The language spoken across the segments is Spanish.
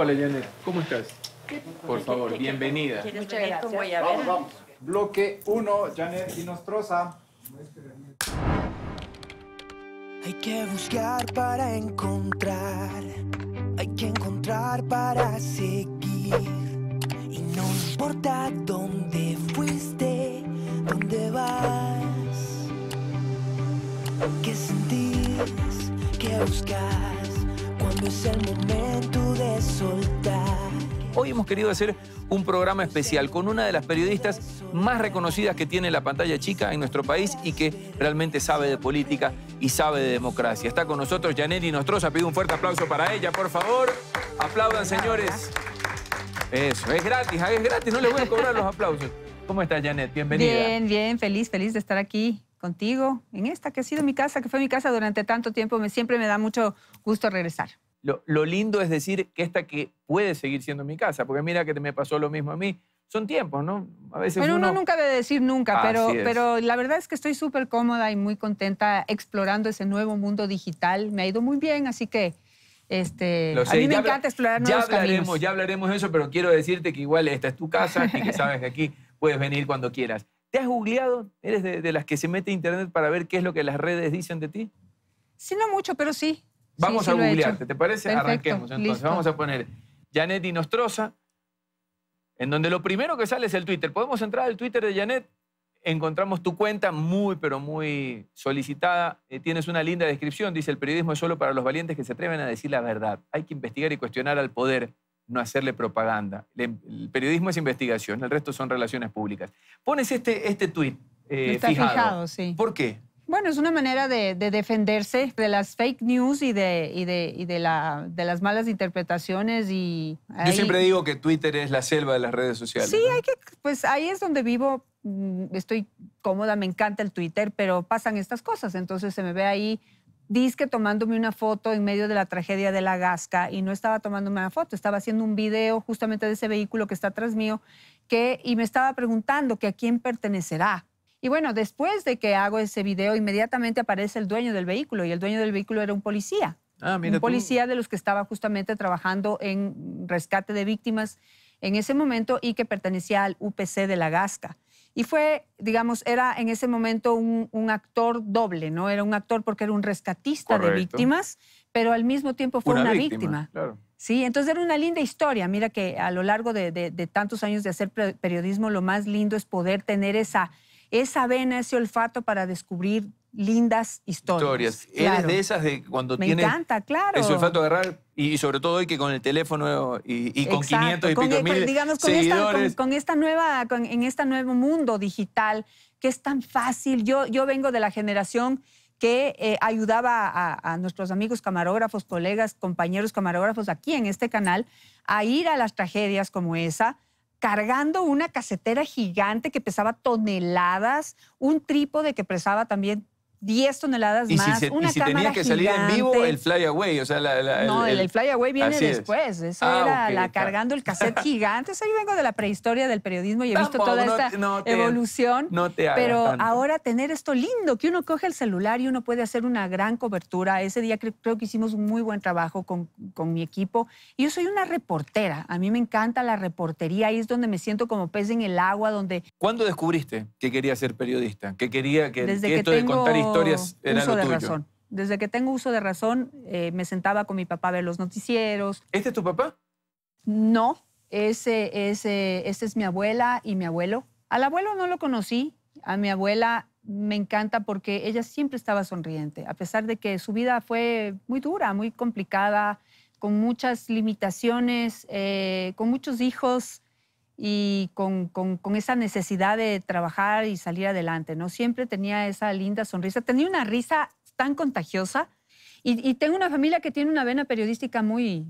Hola Janet, ¿cómo estás? Por favor, bienvenida. Muchas gracias. Vamos, vamos. Bloque 1, Janet y Nostrosa. Hay que buscar para encontrar, hay que encontrar para seguir. Y no importa dónde fuiste, dónde vas, ¿Qué sentís, ¿Qué buscar. Hoy hemos querido hacer un programa especial con una de las periodistas más reconocidas que tiene la pantalla chica en nuestro país y que realmente sabe de política y sabe de democracia. Está con nosotros Janelli Inostrosa, Pido un fuerte aplauso para ella, por favor. Aplaudan, señores. Eso, es gratis, ah, es gratis. No le voy a cobrar los aplausos. ¿Cómo estás, Janet? Bienvenida. Bien, bien, feliz, feliz de estar aquí contigo en esta que ha sido mi casa, que fue mi casa durante tanto tiempo. Me, siempre me da mucho gusto regresar. Lo, lindo es decir que esta que puede seguir siendo mi casa, porque mira que me pasó lo mismo a mí. Son tiempos, ¿no? A veces bueno, uno... nunca debe decir nunca, pero, pero la verdad es que estoy súper cómoda y muy contenta explorando ese nuevo mundo digital. Me ha ido muy bien, así que este, a mí me encanta explorar nuevos ya hablaremos, Ya hablaremos de eso, pero quiero decirte que igual esta es tu casa y que sabes que aquí puedes venir cuando quieras. ¿Te has googleado? ¿Eres de, de las que se mete a internet para ver qué es lo que las redes dicen de ti? Sí, no mucho, pero sí. Vamos a googlearte, ¿te parece? Arranquemos entonces. Vamos a poner Janet Dinostroza, en donde lo primero que sale es el Twitter. Podemos entrar al Twitter de Janet, encontramos tu cuenta muy, pero muy solicitada. Eh, tienes una linda descripción, dice, el periodismo es solo para los valientes que se atreven a decir la verdad. Hay que investigar y cuestionar al poder, no hacerle propaganda. El, periodismo es investigación, el resto son relaciones públicas. Pones este, este tweet, eh, fijado. ¿Por qué? Bueno, es una manera de, defenderse de las fake news y de, las malas interpretaciones y... Yo siempre digo que Twitter es la selva de las redes sociales. Sí, hay pues ahí es donde vivo, mm, estoy cómoda, me encanta el Twitter, pero pasan estas cosas, entonces se me ve ahí disque tomándome una foto en medio de la tragedia de la Gasca y no estaba tomándome una foto, estaba haciendo un video justamente de ese vehículo que está atrás mío y me estaba preguntando que a quién pertenecerá, y bueno, después de que hago ese video, inmediatamente aparece el dueño del vehículo y el dueño del vehículo era un policía. Ah, un policía de los que estaba justamente trabajando en rescate de víctimas en ese momento y que pertenecía al UPC de la Gasca. Y fue, digamos, era en ese momento un, actor doble, ¿no? Era un actor porque era un rescatista de víctimas, pero al mismo tiempo fue una, víctima. Sí, entonces era una linda historia. Mira que a lo largo de, de tantos años de hacer periodismo, lo más lindo es poder tener esa, esa vena, ese olfato para descubrir lindas historias. Historias. de esas de cuando Me Me encanta, claro. El olfato agarrar, y sobre todo hoy que con el teléfono y, con 500 y con, con Esta, con, esta nueva, en este nuevo mundo digital que es tan fácil. Yo, yo vengo de la generación que eh, ayudaba a, nuestros amigos camarógrafos, colegas, compañeros camarógrafos aquí en este canal a ir a las tragedias como esa, cargando una casetera gigante que pesaba toneladas, un trípode que pesaba también 10 toneladas más, una y si tenía que salir en vivo, el flyaway, o sea, No, el, flyaway viene después. Eso ah, era la cargando el cassette gigante. yo vengo de la prehistoria del periodismo y he visto toda esta evolución. Pero ahora tener esto lindo, que uno coge el celular y uno puede hacer una gran cobertura. Ese día creo, que hicimos un muy buen trabajo con, mi equipo. Y yo soy una reportera. A mí me encanta la reportería. Ahí es donde me siento como pez en el agua, donde... ¿Cuándo descubriste que quería ser periodista? Que quería que, Desde esto Historias. de razón. Desde que tengo uso de razón, eh, me sentaba con mi papá a ver los noticieros. ¿Este es tu papá? No, ese, ese, es mi abuela y mi abuelo. Al abuelo no lo conocí, a mi abuela me encanta porque ella siempre estaba sonriente, a pesar de que su vida fue muy dura, muy complicada, con muchas limitaciones, eh, con muchos hijos y con, con, esa necesidad de trabajar y salir adelante, ¿no? Siempre tenía esa linda sonrisa, tenía una risa tan contagiosa y, tengo una familia que tiene una vena periodística muy,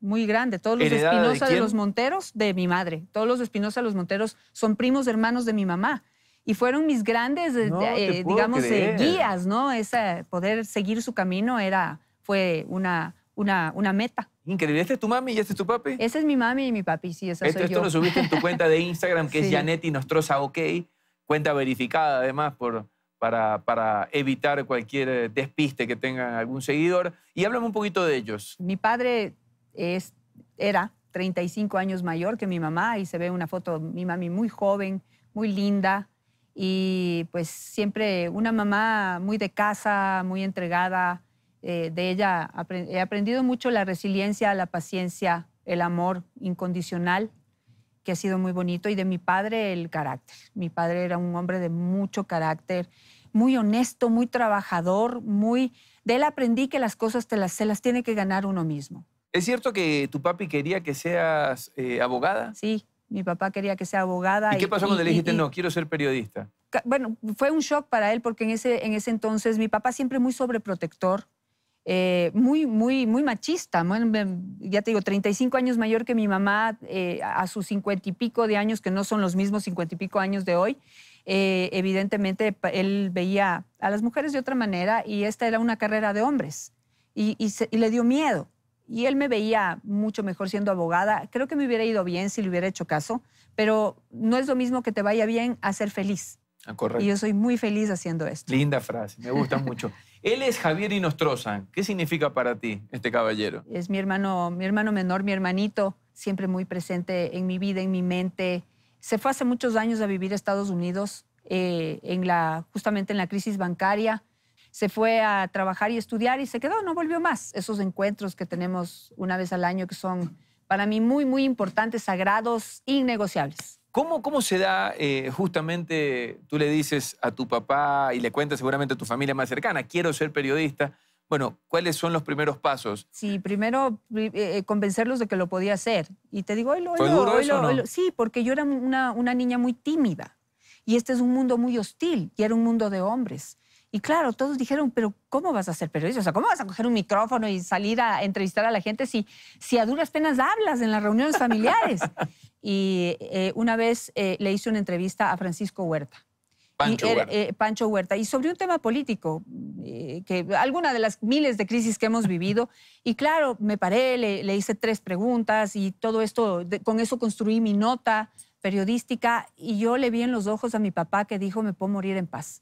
muy grande. Todos los Espinosa de, los Monteros, de mi madre. Todos los Espinosa de los Monteros son primos hermanos de mi mamá. Y fueron mis grandes, eh, eh, digamos, eh, guías, ¿no? Ese poder seguir su camino era, fue una, una, una meta. Increíble. ¿Este es tu mami y este es tu papi? Esa este es mi mami y mi papi, sí, esa esto, soy esto lo subiste en tu cuenta de Instagram, que es Janetti Nostrosa OK, cuenta verificada además por, para, para, evitar cualquier eh, despiste que tenga algún seguidor. Y háblame un poquito de ellos. Mi padre es, era 35 años mayor que mi mamá y se ve una foto, mi mami muy joven, muy linda y pues siempre una mamá muy de casa, muy entregada, eh, de ella he aprendido mucho la resiliencia, la paciencia, el amor incondicional, que ha sido muy bonito, y de mi padre el carácter. Mi padre era un hombre de mucho carácter, muy honesto, muy trabajador, muy... De él aprendí que las cosas te las, se las tiene que ganar uno mismo. ¿Es cierto que tu papi quería que seas eh, abogada? Sí, mi papá quería que sea abogada. ¿Y, qué pasó cuando le dijiste, no, quiero ser periodista? Bueno, fue un shock para él porque en ese, en ese entonces mi papá siempre muy sobreprotector, eh, muy, muy, muy machista. Ya te digo, 35 años mayor que mi mamá, eh, a sus 50 y pico de años, que no son los mismos 50 y pico años de hoy. Eh, evidentemente, él veía a las mujeres de otra manera y esta era una carrera de hombres y, le dio miedo. Y él me veía mucho mejor siendo abogada. Creo que me hubiera ido bien si le hubiera hecho caso, pero no es lo mismo que te vaya bien a ser feliz. Ah, y yo soy muy feliz haciendo esto. Linda frase, me gusta mucho. Él es Javier Inostroza. ¿Qué significa para ti este caballero? Es mi hermano, mi hermano menor, mi hermanito, siempre muy presente en mi vida, en mi mente. Se fue hace muchos años a vivir a Estados Unidos, eh, en la, justamente en la crisis bancaria. Se fue a trabajar y estudiar y se quedó, no volvió más. Esos encuentros que tenemos una vez al año que son para mí muy, muy importantes, sagrados, innegociables. ¿Cómo, se da eh, justamente, tú le dices a tu papá y le cuentas seguramente a tu familia más cercana, quiero ser periodista? Bueno, ¿cuáles son los primeros pasos? Sí, primero eh, eh, convencerlos de que lo podía hacer. Y te digo, oilo, duro Sí, porque yo era una, una niña muy tímida. Y este es un mundo muy hostil y era un mundo de hombres. Y claro, todos dijeron, pero ¿cómo vas a ser periodista? O sea, ¿cómo vas a coger un micrófono y salir a entrevistar a la gente si, si a duras penas hablas en las reuniones familiares? y eh, una vez eh, le hice una entrevista a Francisco Huerta. Pancho, y, Huerta. Eh, Pancho Huerta. Y sobre un tema político, que alguna de las miles de crisis que hemos vivido. Y claro, me paré, le, hice tres preguntas y todo esto, con eso construí mi nota periodística. Y yo le vi en los ojos a mi papá que dijo, me puedo morir en paz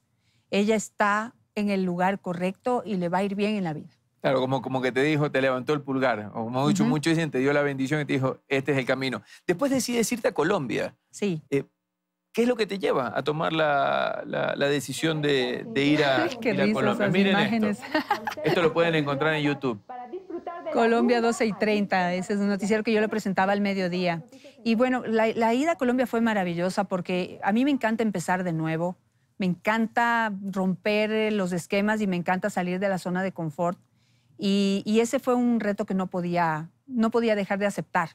ella está en el lugar correcto y le va a ir bien en la vida. Claro, como, como que te dijo, te levantó el pulgar, o como mucho, dicho mucho dicen, te dio la bendición y te dijo, este es el camino. Después decides irte a Colombia. Sí. Eh, ¿Qué es lo que te lleva a tomar la, decisión de, ir a, Colombia? Miren imágenes. esto. lo pueden encontrar en YouTube. Colombia 12 y 30, ese es un noticiero que yo le presentaba al mediodía. Y bueno, la, la ida a Colombia fue maravillosa porque a mí me encanta empezar de nuevo me encanta romper eh, los esquemas y me encanta salir de la zona de confort. Y, ese fue un reto que no podía, no podía dejar de aceptar.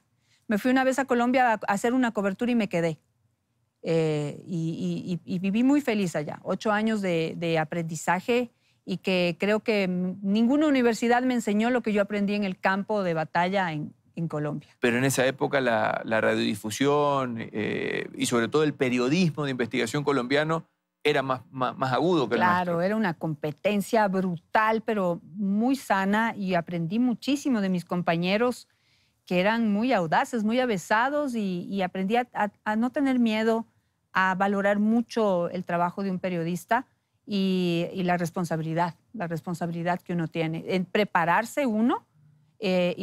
Me fui una vez a Colombia a hacer una cobertura y me quedé. Eh, y, viví muy feliz allá. Ocho años de, aprendizaje y que creo que ninguna universidad me enseñó lo que yo aprendí en el campo de batalla en, Colombia. Pero en esa época la, radiodifusión eh, y sobre todo el periodismo de investigación colombiano era más, más, agudo que claro, era una competencia brutal, pero muy sana y aprendí muchísimo de mis compañeros que eran muy audaces, muy avesados y, aprendí a, no tener miedo, a valorar mucho el trabajo de un periodista y la responsabilidad, la responsabilidad que uno tiene, en prepararse uno eh,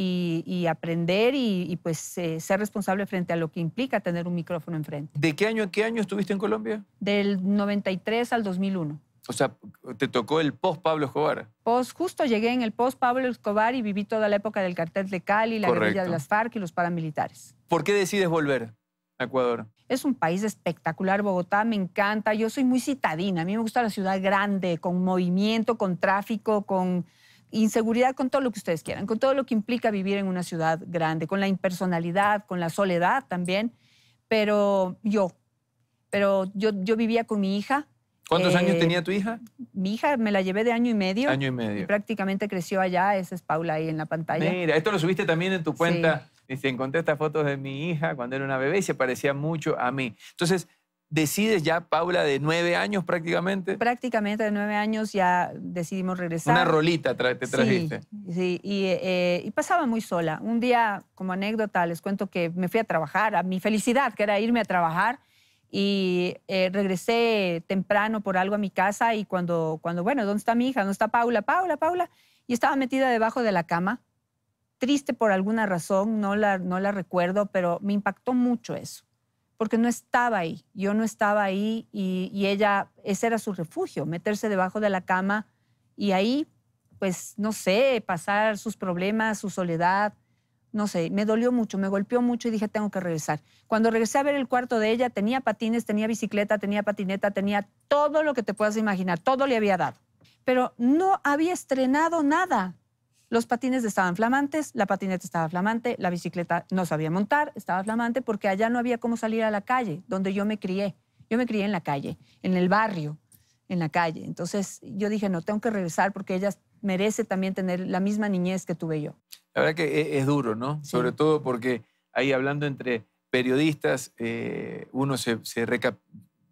y, aprender y, pues eh, ser responsable frente a lo que implica tener un micrófono enfrente. ¿De qué año a qué año estuviste en Colombia? Del 93 al 2001. O sea, te tocó el post Pablo Escobar. Post, justo llegué en el post Pablo Escobar y viví toda la época del cartel de Cali, la guerrilla de las FARC y los paramilitares. ¿Por qué decides volver a Ecuador? Es un país espectacular, Bogotá me encanta. Yo soy muy citadina, a mí me gusta la ciudad grande, con movimiento, con tráfico, con inseguridad, con todo lo que ustedes quieran, con todo lo que implica vivir en una ciudad grande, con la impersonalidad, con la soledad también, pero yo, pero yo, yo vivía con mi hija. ¿Cuántos eh, años tenía tu hija? Mi hija me la llevé de año y medio. Año y medio. prácticamente creció allá, esa es Paula ahí en la pantalla. Mira, esto lo subiste también en tu cuenta. Y Dice, encontré estas fotos de mi hija cuando era una bebé y se parecía mucho a mí. Entonces, decides ya, Paula, de nueve años prácticamente. Prácticamente de nueve años ya decidimos regresar. Una rolita te trajiste. Sí, eh, Y, pasaba muy sola. Un día, como anécdota, les cuento que me fui a trabajar, a mi felicidad, que era irme a trabajar, y eh, regresé temprano por algo a mi casa y cuando, cuando, bueno, ¿dónde está mi hija? ¿Dónde está Paula? Paula, Paula. Y estaba metida debajo de la cama, triste por alguna razón, no la, no la recuerdo, pero me impactó mucho eso porque no estaba ahí, yo no estaba ahí y, ella, ese era su refugio, meterse debajo de la cama y ahí, pues, no sé, pasar sus problemas, su soledad, no sé, me dolió mucho, me golpeó mucho y dije, tengo que regresar. Cuando regresé a ver el cuarto de ella, tenía patines, tenía bicicleta, tenía patineta, tenía todo lo que te puedas imaginar, todo le había dado, pero no había estrenado nada. Los patines estaban flamantes, la patineta estaba flamante, la bicicleta no sabía montar, estaba flamante porque allá no había cómo salir a la calle, donde yo me crié. Yo me crié en la calle, en el barrio, en la calle. Entonces yo dije, no, tengo que regresar porque ella merece también tener la misma niñez que tuve yo. La verdad que e-, es, duro, ¿no? Sobre todo porque ahí hablando entre periodistas, eh, uno se,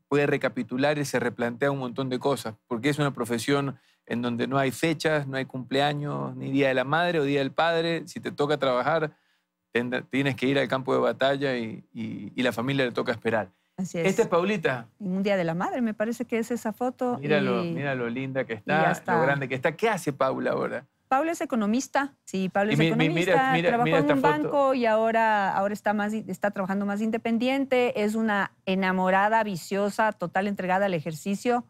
puede recapitular y se replantea un montón de cosas, porque es una profesión en donde no hay fechas, no hay cumpleaños, ni Día de la Madre o Día del Padre. Si te toca trabajar, tienes que ir al campo de batalla y, la familia le toca esperar. Así es. Esta es Paulita. En un Día de la Madre, me parece que es esa foto. Mira, lo, linda que está, lo grande que está. ¿Qué hace Paula ahora? Paula es economista, sí, Paula es economista, mira, mira, trabajó en un banco y ahora, ahora está, más, está trabajando más independiente, es una enamorada, viciosa, total entregada al ejercicio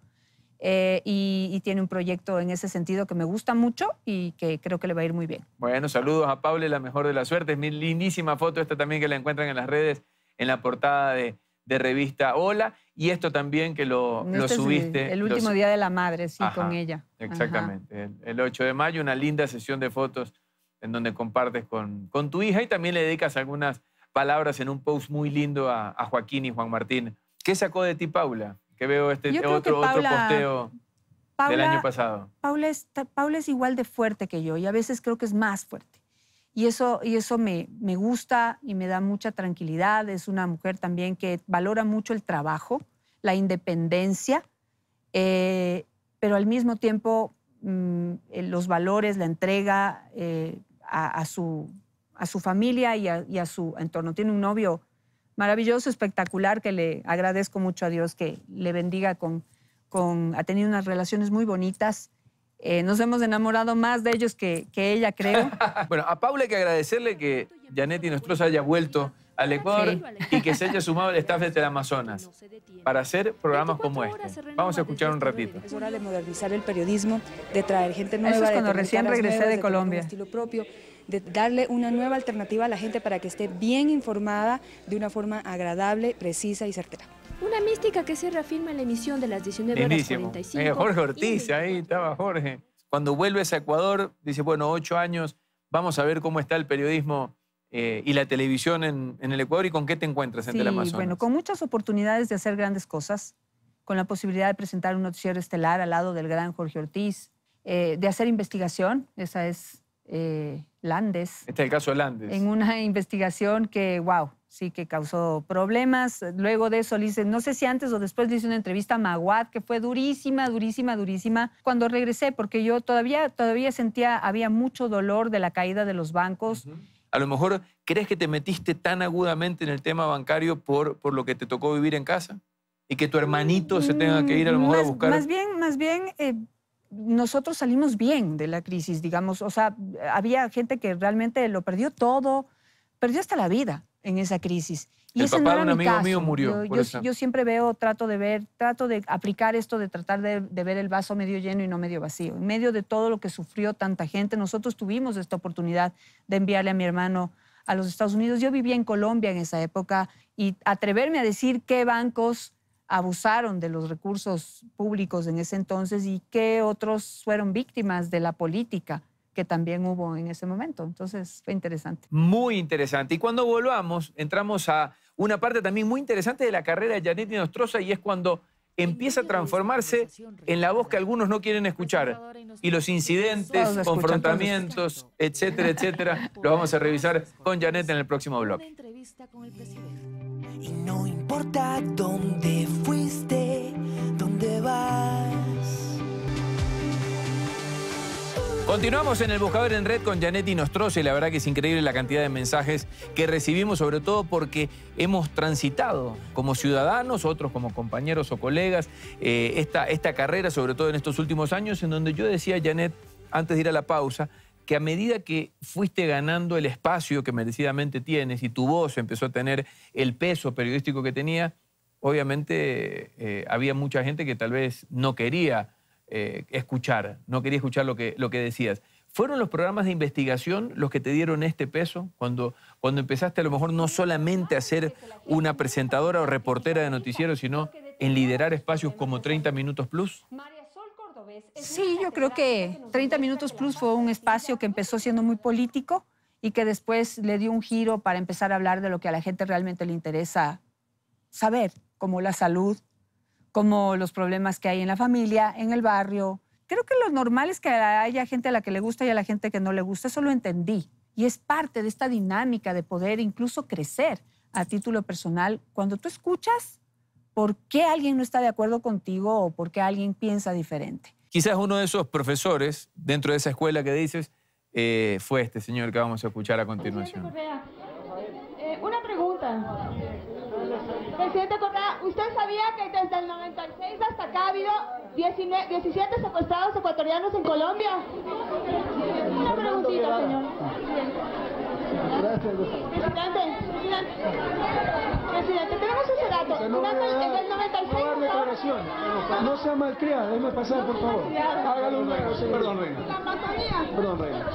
eh, y, tiene un proyecto en ese sentido que me gusta mucho y que creo que le va a ir muy bien. Bueno, saludos a Paula y la mejor de la suerte. Es mi lindísima foto esta también que la encuentran en las redes, en la portada de, revista Hola y esto también que lo, este subiste. el último día de la madre, sí, con ella. Exactamente, el, 8 de mayo, una linda sesión de fotos en donde compartes con, tu hija y también le dedicas algunas palabras en un post muy lindo a Joaquín y Juan Martín. ¿Qué sacó de ti, Paula? que veo este otro, otro posteo del año pasado. Paula es, es igual de fuerte que yo y a veces creo que es más fuerte. Y eso, y eso me, me gusta y me da mucha tranquilidad. Es una mujer también que valora mucho el trabajo, la independencia, eh, pero al mismo tiempo mm, eh, los valores, la entrega eh, a, su, a su familia y a, y a su entorno. Tiene un novio maravilloso, espectacular, que le agradezco mucho a Dios que le bendiga con, con ha tenido unas relaciones muy bonitas. Eh, nos hemos enamorado más de ellos que, ella, creo. bueno, a Paula hay que agradecerle que Janet y nosotros haya vuelto al Ecuador y que se haya sumado al staff de el Amazonas para hacer programas como este. Vamos a escuchar un este ratito. Es hora de modernizar el periodismo, de traer gente nueva. Eso es cuando recién regresé de Colombia. estilo propio de darle una nueva alternativa a la gente para que esté bien informada de una forma agradable, precisa y certera. Una mística que se reafirma en la emisión de las 19 horas 45. Eh, Jorge Ortiz, ahí estaba Jorge. Cuando vuelves a Ecuador, dice, bueno, ocho años, vamos a ver cómo está el periodismo eh, y la televisión en, el Ecuador y con qué te encuentras en la Amazonas. Bueno, con muchas oportunidades de hacer grandes cosas, con la posibilidad de presentar un noticiero estelar al lado del gran Jorge Ortiz, eh, de hacer investigación, esa es Landes. Este es el caso de Landes. En una investigación que, wow, sí que causó problemas. Luego de eso le hice, no sé si antes o después le hice una entrevista a Maguad, que fue durísima, durísima, durísima, cuando regresé, porque yo todavía, todavía sentía, había mucho dolor de la caída de los bancos. A lo mejor, ¿crees que te metiste tan agudamente en el tema bancario por, por lo que te tocó vivir en casa? y que tu hermanito se tenga que ir a lo mejor a buscar. Más bien, más bien eh, nosotros salimos bien de la crisis, digamos. O sea, había gente que realmente lo perdió todo, perdió hasta la vida en esa crisis. Y papá un amigo mío murió. Yo, siempre veo, trato de ver, trato de aplicar esto de tratar de, de, ver el vaso medio lleno y no medio vacío. En medio de todo lo que sufrió tanta gente, nosotros tuvimos esta oportunidad de enviarle a mi hermano a los Estados Unidos. Yo vivía en Colombia en esa época y atreverme a decir qué bancos abusaron de los recursos públicos en ese entonces y qué otros fueron víctimas de la política que también hubo en ese momento. Entonces fue interesante. Muy interesante. Y cuando volvamos, entramos a una parte también muy interesante de la carrera de Janet Nostroza y es cuando empieza a transformarse en la voz que algunos no quieren escuchar. Y los incidentes, confrontamientos, etcétera, etcétera, lo vamos a revisar con Janet en el próximo blog. Y no importa dónde fuiste, dónde vas. Continuamos en el Buscador en Red con Janet nos y La verdad que es increíble la cantidad de mensajes que recibimos, sobre todo porque hemos transitado como ciudadanos, otros como compañeros o colegas, eh, esta, esta carrera, sobre todo en estos últimos años, en donde yo decía, Janet, antes de ir a la pausa, que a medida que fuiste ganando el espacio que merecidamente tienes y tu voz empezó a tener el peso periodístico que tenía, obviamente eh, había mucha gente que tal vez no quería eh, escuchar, no quería escuchar lo que, lo que decías. ¿Fueron los programas de investigación los que te dieron este peso cuando, cuando empezaste a lo mejor no solamente a ser una presentadora o reportera de noticieros, sino en liderar espacios como 30 Minutos Plus? Sí, yo creo que 30 Minutos Plus fue un espacio que empezó siendo muy político y que después le dio un giro para empezar a hablar de lo que a la gente realmente le interesa saber, como la salud, como los problemas que hay en la familia, en el barrio. Creo que lo normal es que haya gente a la que le gusta y a la gente que no le gusta, eso lo entendí. Y es parte de esta dinámica de poder incluso crecer a título personal. Cuando tú escuchas por qué alguien no está de acuerdo contigo o por qué alguien piensa diferente. Quizás uno de esos profesores dentro de esa escuela que dices eh, fue este señor que vamos a escuchar a continuación. Eh, una pregunta. Presidente Correa, ¿usted sabía que desde el 96 hasta acá ha habido 19, 17 secuestrados ecuatorianos en Colombia? Una preguntita, señor. Presidente, presidente, tenemos ese dato. no sea malcriada, déjeme pasar, por favor. Hágalo un Perdón, reina. Perdón, reina.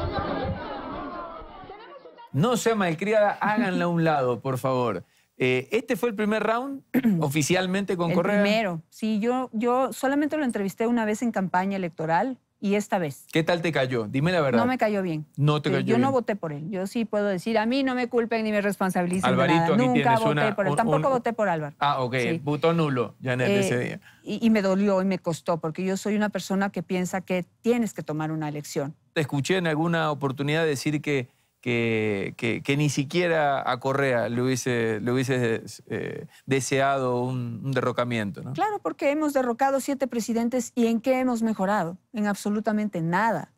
No sea malcriada, háganla a un lado, por favor. Eh, este fue el primer round oficialmente con el Primero, sí, yo, yo solamente lo entrevisté una vez en campaña electoral y esta vez. ¿Qué tal te cayó? Dime la verdad. No me cayó bien. No te eh, Yo no voté por él. Yo sí puedo decir, a mí no me culpen ni me responsabilicen Alvarito, nada. Nunca voté por él. Tampoco voté por Álvaro. Ah, ok. Votó nulo, ya en ese eh, día. Y, y me dolió y me costó, porque yo soy una persona que piensa que tienes que tomar una elección. Te escuché en alguna oportunidad decir que que, ni siquiera a Correa le hubiese, eh, deseado un, derrocamiento. ¿no? Claro, porque hemos derrocado siete presidentes y ¿en qué hemos mejorado? En absolutamente nada.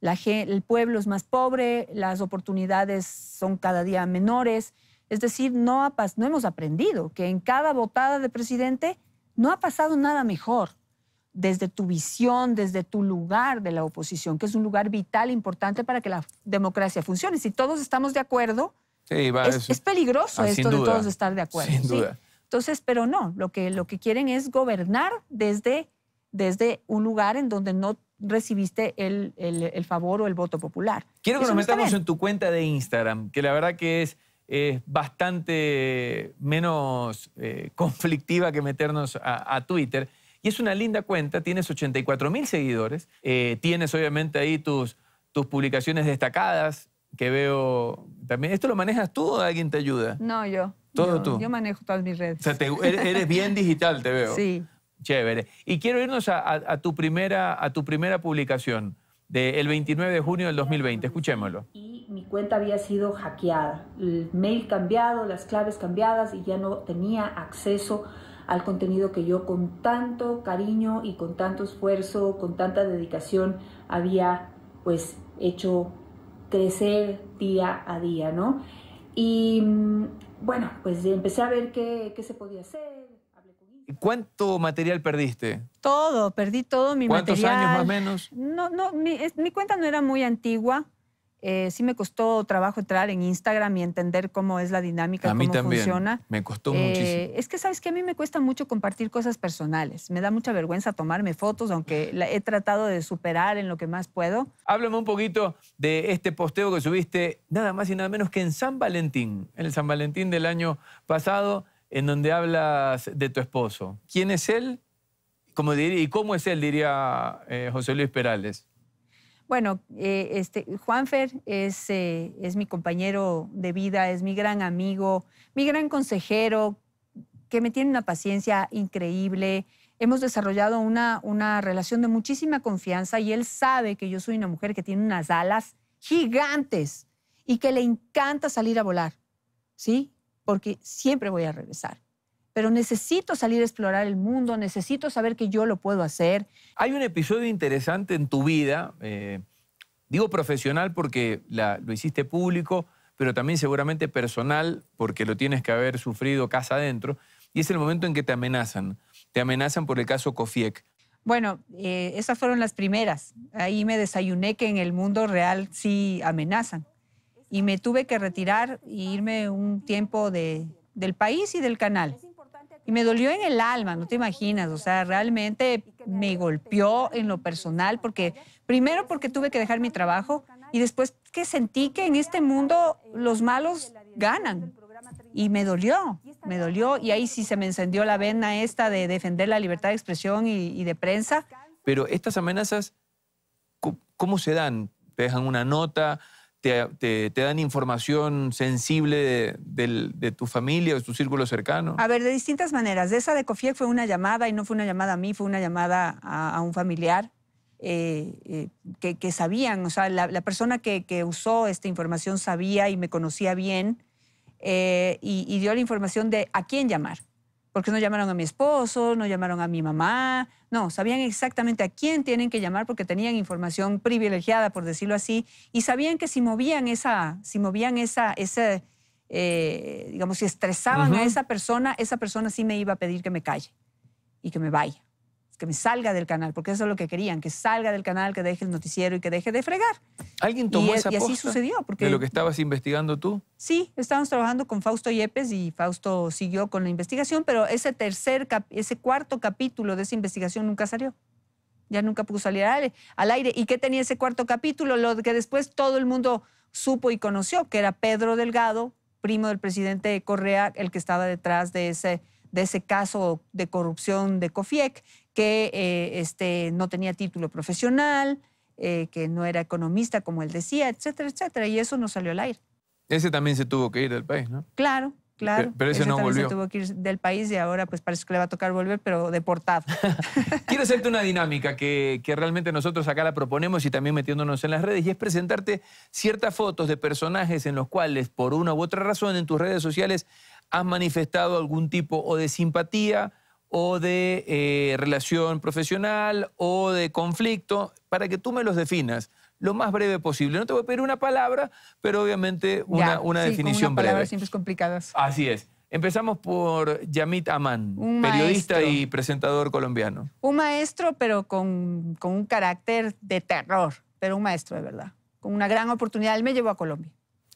La, el pueblo es más pobre, las oportunidades son cada día menores. Es decir, no, ha, no hemos aprendido que en cada votada de presidente no ha pasado nada mejor desde tu visión, desde tu lugar de la oposición, que es un lugar vital, importante para que la democracia funcione. Si todos estamos de acuerdo, es, peligroso ah, esto de todos estar de acuerdo. Sin duda. Entonces, pero no, lo que, lo que quieren es gobernar desde, desde un lugar en donde no recibiste el, favor o el voto popular. Quiero que nos metamos en tu cuenta de Instagram, que la verdad que es bastante menos eh, conflictiva que meternos a Twitter. Y es una linda cuenta, tienes 84 mil seguidores, eh, tienes obviamente ahí tus, tus publicaciones destacadas, que veo también. ¿Esto lo manejas tú o alguien te ayuda? No, yo. Todo tú. Yo manejo todas mis redes. O sea, er, eres bien digital, te veo. Sí. Chévere. Y quiero irnos a, tu, primera, a tu primera publicación del 29 de junio del 2020. Escuchémoslo. Y mi cuenta había sido hackeada. El mail cambiado, las claves cambiadas y ya no tenía acceso al contenido que yo con tanto cariño y con tanto esfuerzo, con tanta dedicación había pues hecho crecer día a día, ¿no? Y mm, bueno, pues empecé a ver qué, se podía hacer. ¿Cuánto material perdiste? Todo, perdí todo mi material. ¿Cuántos años más o menos? No, no, mi, mi cuenta no era muy antigua, eh, sí me costó trabajo entrar en Instagram y entender cómo es la dinámica, a mí también. Me costó eh, muchísimo. Es que sabes que a mí me cuesta mucho compartir cosas personales. Me da mucha vergüenza tomarme fotos, aunque he tratado de superar en lo que más puedo. Háblame un poquito de este posteo que subiste, nada más y nada menos que en San Valentín, en el San Valentín del año pasado, en donde hablas de tu esposo. ¿Quién es él? diría, ¿Y cómo es él? Diría eh, José Luis Perales. Bueno, eh, este, Juanfer es, eh, es mi compañero de vida, es mi gran amigo, mi gran consejero, que me tiene una paciencia increíble. Hemos desarrollado una, una relación de muchísima confianza y él sabe que yo soy una mujer que tiene unas alas gigantes y que le encanta salir a volar, ¿sí? Porque siempre voy a regresar pero necesito salir a explorar el mundo, necesito saber que yo lo puedo hacer. Hay un episodio interesante en tu vida, eh, digo profesional porque lo hiciste público, pero también seguramente personal porque lo tienes que haber sufrido casa adentro, y es el momento en que te amenazan. Te amenazan por el caso Kofiek. Bueno, eh, esas fueron las primeras. Ahí me desayuné que en el mundo real sí amenazan. Y me tuve que retirar e irme un tiempo del país y del canal. Y me dolió en el alma, no te imaginas, o sea, realmente me golpeó en lo personal, porque primero porque tuve que dejar mi trabajo y después que sentí que en este mundo los malos ganan. Y me dolió, me dolió y ahí sí se me encendió la vena esta de defender la libertad de expresión y, de prensa. Pero estas amenazas, ¿cómo se dan? dejan una nota? te, dan información sensible de, tu familia o de tu círculo cercano? A ver, de distintas maneras. esa de Cofiec fue una llamada y no fue una llamada a mí, fue una llamada a, un familiar. Eh, eh, que, sabían, o sea, la, persona que, usó esta información sabía y me conocía bien eh, y, dio la información de a quién llamar porque no llamaron a mi esposo, no llamaron a mi mamá, no, sabían exactamente a quién tienen que llamar porque tenían información privilegiada, por decirlo así, y sabían que si movían esa, si movían esa, esa eh, digamos, si estresaban a esa persona, esa persona sí me iba a pedir que me calle y que me vaya que me salga del canal, porque eso es lo que querían, que salga del canal, que deje el noticiero y que deje de fregar. ¿Alguien tomó eh, esa y así sucedió. Porque, ¿De lo que estabas investigando tú? Sí, estábamos trabajando con Fausto Yepes y Fausto siguió con la investigación, pero ese tercer, ese cuarto capítulo de esa investigación nunca salió. Ya nunca pudo salir al aire. ¿Y qué tenía ese cuarto capítulo? Lo que después todo el mundo supo y conoció, que era Pedro Delgado, primo del presidente Correa, el que estaba detrás de ese de ese caso de corrupción de COFIEC que eh, este, no tenía título profesional, eh, que no era economista como él decía, etcétera, etcétera. Y eso no salió al aire. Ese también se tuvo que ir del país, ¿no? Claro, claro. Pero, ese, no volvió. Se tuvo que ir del país y ahora pues parece que le va a tocar volver, pero deportado. Quiero hacerte una dinámica que, que, realmente nosotros acá la proponemos y también metiéndonos en las redes, y es presentarte ciertas fotos de personajes en los cuales, por una u otra razón, en tus redes sociales has manifestado algún tipo o de simpatía, o de eh, relación profesional o de conflicto, para que tú me los definas lo más breve posible. No te voy a pedir una palabra, pero obviamente una, sí, definición con una breve. siempre complicadas. Así es. Empezamos por Yamit Aman, periodista y presentador colombiano. Un maestro, pero con, con un carácter de terror, pero un maestro de verdad. Con una gran oportunidad, él me llevó a Colombia.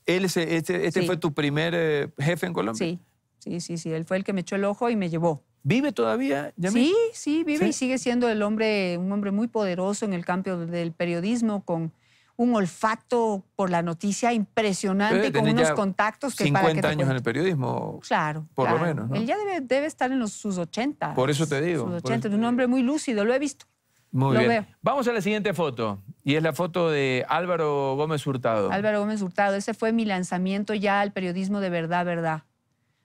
Él este, este fue tu primer eh, jefe en Colombia? Sí, sí, sí, sí. Él fue el que me echó el ojo y me llevó. ¿Vive todavía? Sí, sí, vive y sigue siendo el hombre, un hombre muy poderoso en el campo del periodismo, con un olfato por la noticia impresionante, eh, con unos contactos que para que años en el periodismo. Claro. Por lo menos. ¿no? Él ya debe, estar en los, sus 80. Por eso te digo. Sus 80, un hombre muy lúcido, lo he visto. Muy bien. Vamos a la siguiente foto. Y es la foto de Álvaro Gómez Hurtado. Álvaro Gómez Hurtado. Ese fue mi lanzamiento ya al periodismo de verdad, verdad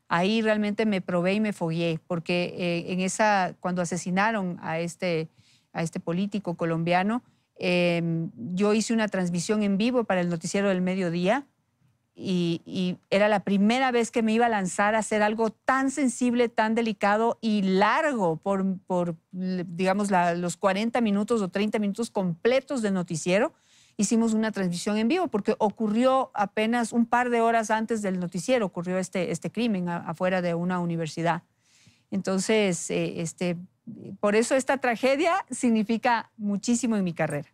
ahí realmente me probé y me fogué, porque eh, en esa, cuando asesinaron a este, a este político colombiano, em, yo hice una transmisión en vivo para el noticiero del mediodía y, era la primera vez que me iba a lanzar a hacer algo tan sensible, tan delicado y largo por, por digamos, los 40 minutos o 30 minutos completos de noticiero hicimos una transmisión en vivo porque ocurrió apenas un par de horas antes del noticiero, ocurrió este, este crimen afuera de una universidad. Entonces, eh, este, por eso esta tragedia significa muchísimo en mi carrera.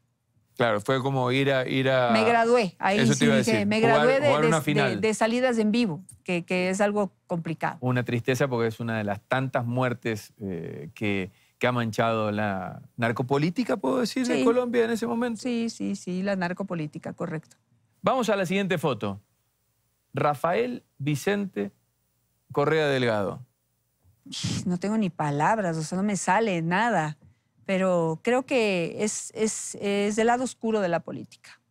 Claro, fue como ir a... Ir a... Me gradué, ahí sí dije, me gradué de, salidas en vivo, que, que, es algo complicado. Una tristeza porque es una de las tantas muertes eh, que que ha manchado la narcopolítica, puedo decir, de Colombia en ese momento. Sí, sí, sí, la narcopolítica, correcto. Vamos a la siguiente foto. Rafael Vicente Correa Delgado. No tengo ni palabras, o sea, no me sale nada, pero creo que es, es, del lado oscuro de la política.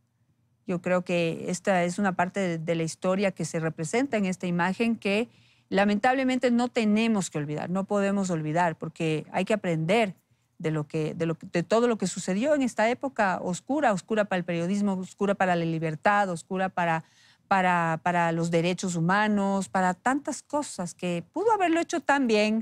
Yo creo que esta es una parte de la historia que se representa en esta imagen que Lamentablemente no tenemos que olvidar, no podemos olvidar, porque hay que aprender de, lo que, de, todo lo que sucedió en esta época oscura, oscura para el periodismo, oscura para la libertad, oscura para, para, para los derechos humanos, para tantas cosas que pudo haberlo hecho tan bien,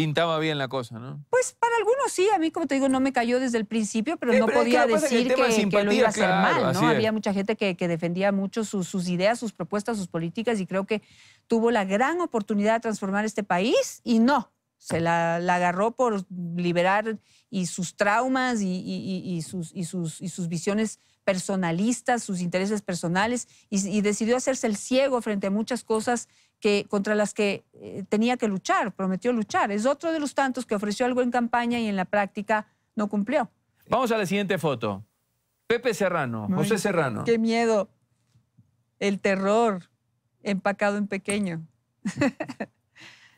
Pintaba bien la cosa, ¿no? Pues para algunos sí, a mí como te digo no me cayó desde el principio, pero no podía decir que, lo iba a hacer mal, ¿no? Había mucha gente que, defendía mucho sus, ideas, sus propuestas, sus políticas y creo que tuvo la gran oportunidad de transformar este país y no, se la, agarró por liberar y sus traumas y, sus, y, sus, y sus visiones personalistas, sus intereses personales, y, decidió hacerse el ciego frente a muchas cosas que, contra las que eh, tenía que luchar, prometió luchar. Es otro de los tantos que ofreció algo en campaña y en la práctica no cumplió. Vamos a la siguiente foto. Pepe Serrano, José Serrano. Qué miedo. El terror empacado en pequeño.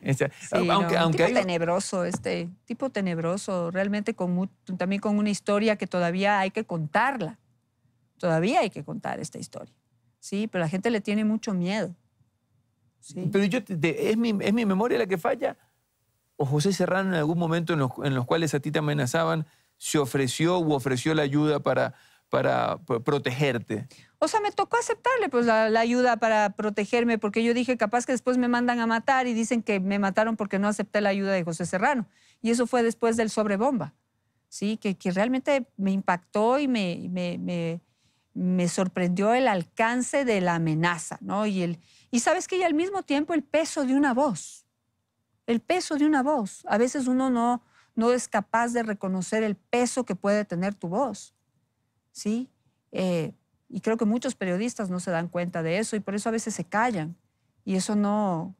Este, sí, aunque, tipo tenebroso, este tipo tenebroso, realmente también con una historia que todavía hay que contarla. Todavía hay que contar esta historia. Sí, pero la gente le tiene mucho miedo. Sí. Pero yo ¿es, mi, ¿es, mi, memoria la que falla? ¿O José Serrano en algún momento en los, en los cuales a ti te amenazaban se ofreció u ofreció la ayuda para para protegerte? O sea, me tocó aceptarle pues, la, ayuda para protegerme, porque yo dije, capaz que después me mandan a matar y dicen que me mataron porque no acepté la ayuda de José Serrano. Y eso fue después del sobrebomba, ¿sí? Que, realmente me impactó y me, me, sorprendió el alcance de la amenaza, ¿no? Y, el, y sabes que y al mismo tiempo el peso de una voz, el peso de una voz. A veces uno no, no es capaz de reconocer el peso que puede tener tu voz. ¿sí? Eh, y creo que muchos periodistas no se dan cuenta de eso y por eso a veces se callan. Y eso no,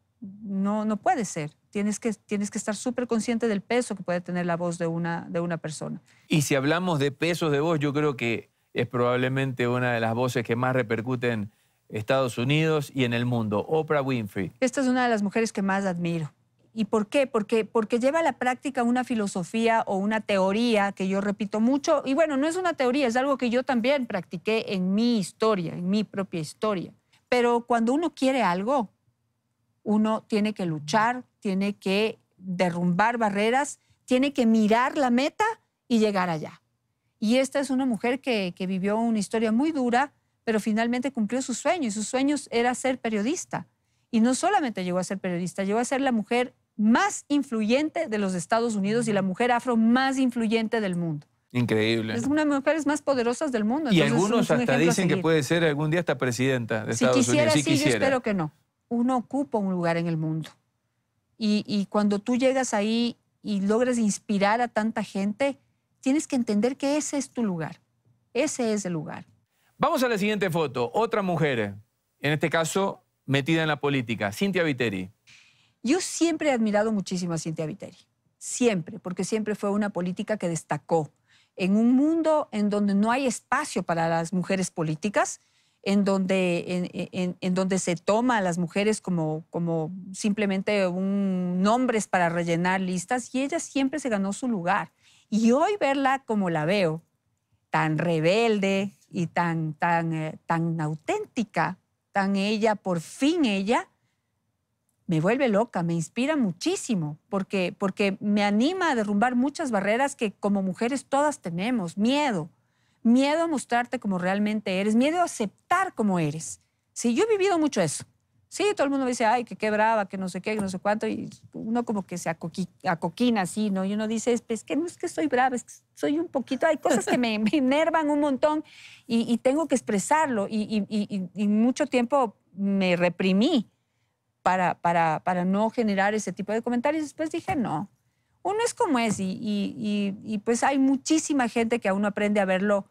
puede ser. Tienes que, tienes que estar súper consciente del peso que puede tener la voz de una, de una persona. Y si hablamos de pesos de voz, yo creo que es probablemente una de las voces que más repercuten en Estados Unidos y en el mundo. Oprah Winfrey. Esta es una de las mujeres que más admiro. ¿Y por qué? Porque, lleva a la práctica una filosofía o una teoría que yo repito mucho, y bueno, no es una teoría, es algo que yo también practiqué en mi historia, en mi propia historia. Pero cuando uno quiere algo, uno tiene que luchar, tiene que derrumbar barreras, tiene que mirar la meta y llegar allá. Y esta es una mujer que, vivió una historia muy dura, pero finalmente cumplió su sueño, y su sueño era ser periodista. Y no solamente llegó a ser periodista, llegó a ser la mujer más influyente de los Estados Unidos y la mujer afro más influyente del mundo. Increíble. Es una de las mujeres más poderosas del mundo. Y algunos hasta dicen que puede ser algún día hasta presidenta de Estados Unidos. Si quisiera, sí, yo espero que no. Uno ocupa un lugar en el mundo. Y, y cuando tú llegas ahí y logras inspirar a tanta gente, tienes que entender que ese es tu lugar. Ese es el lugar. Vamos a la siguiente foto. Otra mujer, en este caso metida en la política, Cintia Viteri. Yo siempre he admirado muchísimo a Cintia Viteri, siempre, porque siempre fue una política que destacó en un mundo en donde no hay espacio para las mujeres políticas, en donde, en, donde se toma a las mujeres como, como simplemente nombres para rellenar listas, y ella siempre se ganó su lugar. Y hoy verla como la veo, tan rebelde y tan, tan, eh, tan auténtica, tan ella, por fin ella, me vuelve loca, me inspira muchísimo, porque, porque me anima a derrumbar muchas barreras que como mujeres todas tenemos. Miedo, miedo a mostrarte como realmente eres, miedo a aceptar como eres. Sí, yo he vivido mucho eso. Sí, todo el mundo me dice, ay, que qué brava, que no sé qué, que no sé cuánto, y uno como que se acoquina así, ¿no? Y uno dice, es pues, que no es que soy brava, es que soy un poquito, hay cosas que me, enervan un montón y, tengo que expresarlo, y mucho tiempo me reprimí para, no generar ese tipo de comentarios. Después dije, no, uno es como es y, pues hay muchísima gente que aún aprende a verlo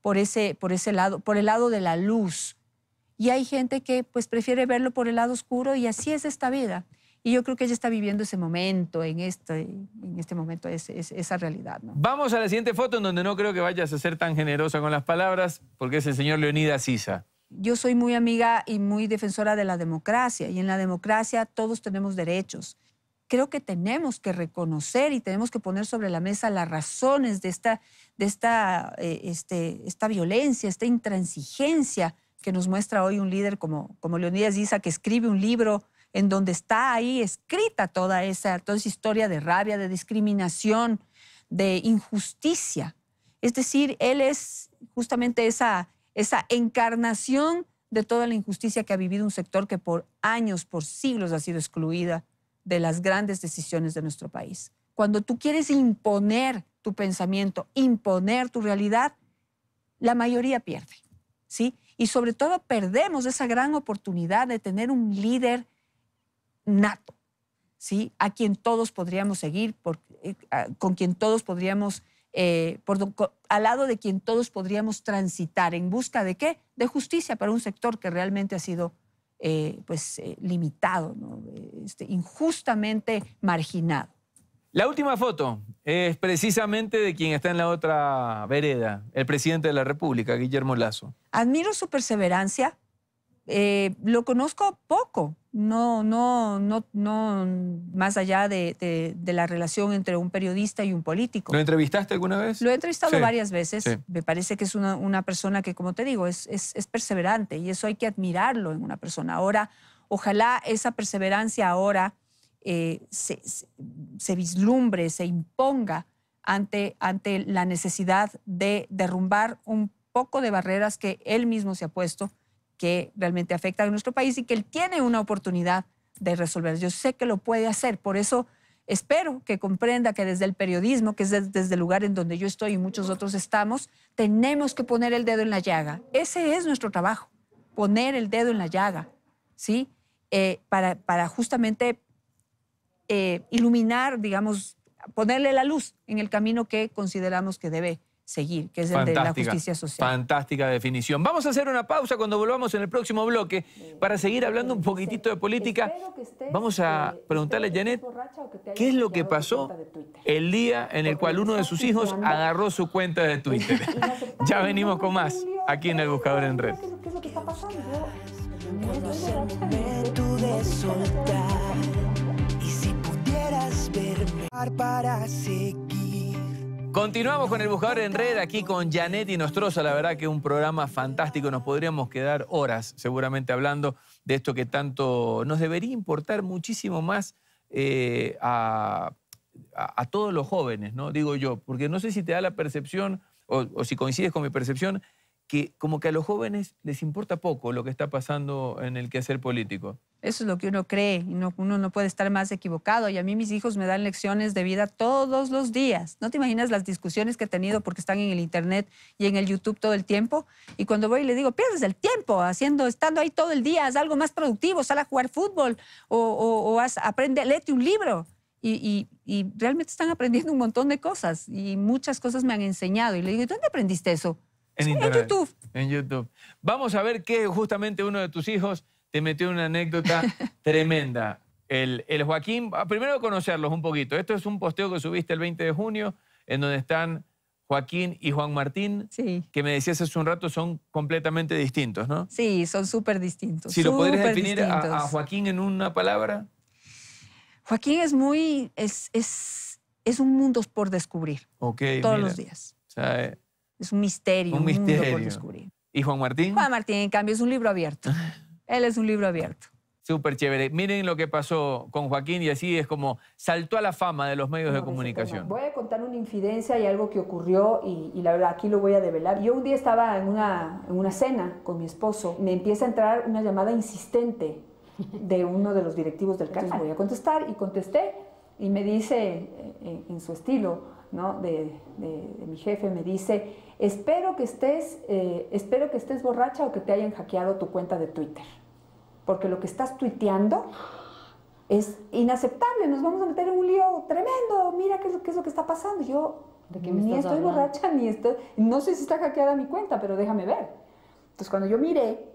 por ese, por ese lado, por el lado de la luz. Y hay gente que pues prefiere verlo por el lado oscuro y así es esta vida. Y yo creo que ella está viviendo ese momento, en este, en este momento, es, esa realidad. Vamos a la siguiente foto en donde no creo que vayas a ser tan generosa con las palabras, porque es el señor Leonidas Sisa yo soy muy amiga y muy defensora de la democracia y en la democracia todos tenemos derechos. Creo que tenemos que reconocer y tenemos que poner sobre la mesa las razones de esta, de esta, eh, este, esta violencia, esta intransigencia que nos muestra hoy un líder como, como Leonidas Díaz que escribe un libro en donde está ahí escrita toda esa, toda esa historia de rabia, de discriminación, de injusticia. Es decir, él es justamente esa, esa encarnación de toda la injusticia que ha vivido un sector que por años, por siglos ha sido excluida de las grandes decisiones de nuestro país. Cuando tú quieres imponer tu pensamiento, imponer tu realidad, la mayoría pierde, ¿sí? Y sobre todo perdemos esa gran oportunidad de tener un líder nato, ¿sí? A quien todos podríamos seguir, eh, con quien todos podríamos eh, por, al lado de quien todos podríamos transitar en busca de qué? De justicia para un sector que realmente ha sido eh, pues, eh, limitado, este, injustamente marginado. La última foto es precisamente de quien está en la otra vereda, el presidente de la República, Guillermo Lazo. Admiro su perseverancia, eh, lo conozco poco, no, no, no, no más allá de, la relación entre un periodista y un político. ¿Lo entrevistaste alguna vez? Lo he entrevistado varias veces. Me parece que es una, persona que, como te digo, es, es, perseverante y eso hay que admirarlo en una persona. Ahora, ojalá esa perseverancia ahora eh, se, se, vislumbre, se imponga ante, ante la necesidad de derrumbar un poco de barreras que él mismo se ha puesto que realmente afecta a nuestro país y que él tiene una oportunidad de resolver. Yo sé que lo puede hacer, por eso espero que comprenda que desde el periodismo, que es desde, el lugar en donde yo estoy y muchos otros estamos, tenemos que poner el dedo en la llaga. Ese es nuestro trabajo, poner el dedo en la llaga, ¿sí? Eh, para, justamente eh, iluminar, digamos, ponerle la luz en el camino que consideramos que debe seguir, que es el de la justicia social. Fantástica definición. Vamos a hacer una pausa cuando volvamos en el próximo bloque para seguir hablando un poquitito de política. Vamos a eh, preguntarle a Janet qué es lo que pasó el día en el cual uno de sus hijos agarró su cuenta de Twitter. ya venimos con más aquí en El Buscador en Red. ¿Qué Y si pudieras verme para seguir Continuamos con el Buscador en Red, aquí con Janet y Nostrosa. La verdad que un programa fantástico. Nos podríamos quedar horas seguramente hablando de esto que tanto nos debería importar muchísimo más eh, a, todos los jóvenes, ¿no? Digo yo, porque no sé si te da la percepción, o, o si coincides con mi percepción, que como que a los jóvenes les importa poco lo que está pasando en el quehacer político. Eso es lo que uno cree y uno no puede estar más equivocado. Y a mí mis hijos me dan lecciones de vida todos los días. No te imaginas las discusiones que he tenido porque están en el Internet y en el YouTube todo el tiempo. Y cuando voy y le digo, pierdes el tiempo haciendo, estando ahí todo el día, haz algo más productivo, sal a jugar fútbol o, o, aprende, léete un libro. Y, y realmente están aprendiendo un montón de cosas y muchas cosas me han enseñado. Y le digo, ¿dónde aprendiste eso? En YouTube. En YouTube. Vamos a ver que justamente uno de tus hijos te metió una anécdota tremenda. El, el Joaquín, ah, primero conocerlos un poquito. Esto es un posteo que subiste el 20 de junio, en donde están Joaquín y Juan Martín, sí. que me decías hace un rato, son completamente distintos, ¿no? Sí, son súper distintos. Si lo podrías definir a, Joaquín en una palabra. Joaquín es muy, es, es, un mundo por descubrir ok todos los días. O sea, eh, es un misterio. Un mundo por descubrir. ¿Y Juan Martín? Juan Martín, en cambio, es un libro abierto. Él es un libro abierto. Súper chévere. Miren lo que pasó con Joaquín y así es como saltó a la fama de los medios de pues, comunicación. Voy a contar una infidencia y algo que ocurrió y, la verdad aquí lo voy a develar. Yo un día estaba en una, en una cena con mi esposo. Me empieza a entrar una llamada insistente de uno de los directivos del canal. Voy a contestar y contesté y me dice eh, eh, en su estilo, de, mi jefe me dice, espero que, estés, eh, espero que estés borracha o que te hayan hackeado tu cuenta de Twitter, porque lo que estás tuiteando es inaceptable, nos vamos a meter en un lío tremendo, mira qué es, lo que está pasando. yo ni estoy borracha, ni estoy, no sé si está hackeada mi cuenta, pero déjame ver. Entonces cuando yo miré,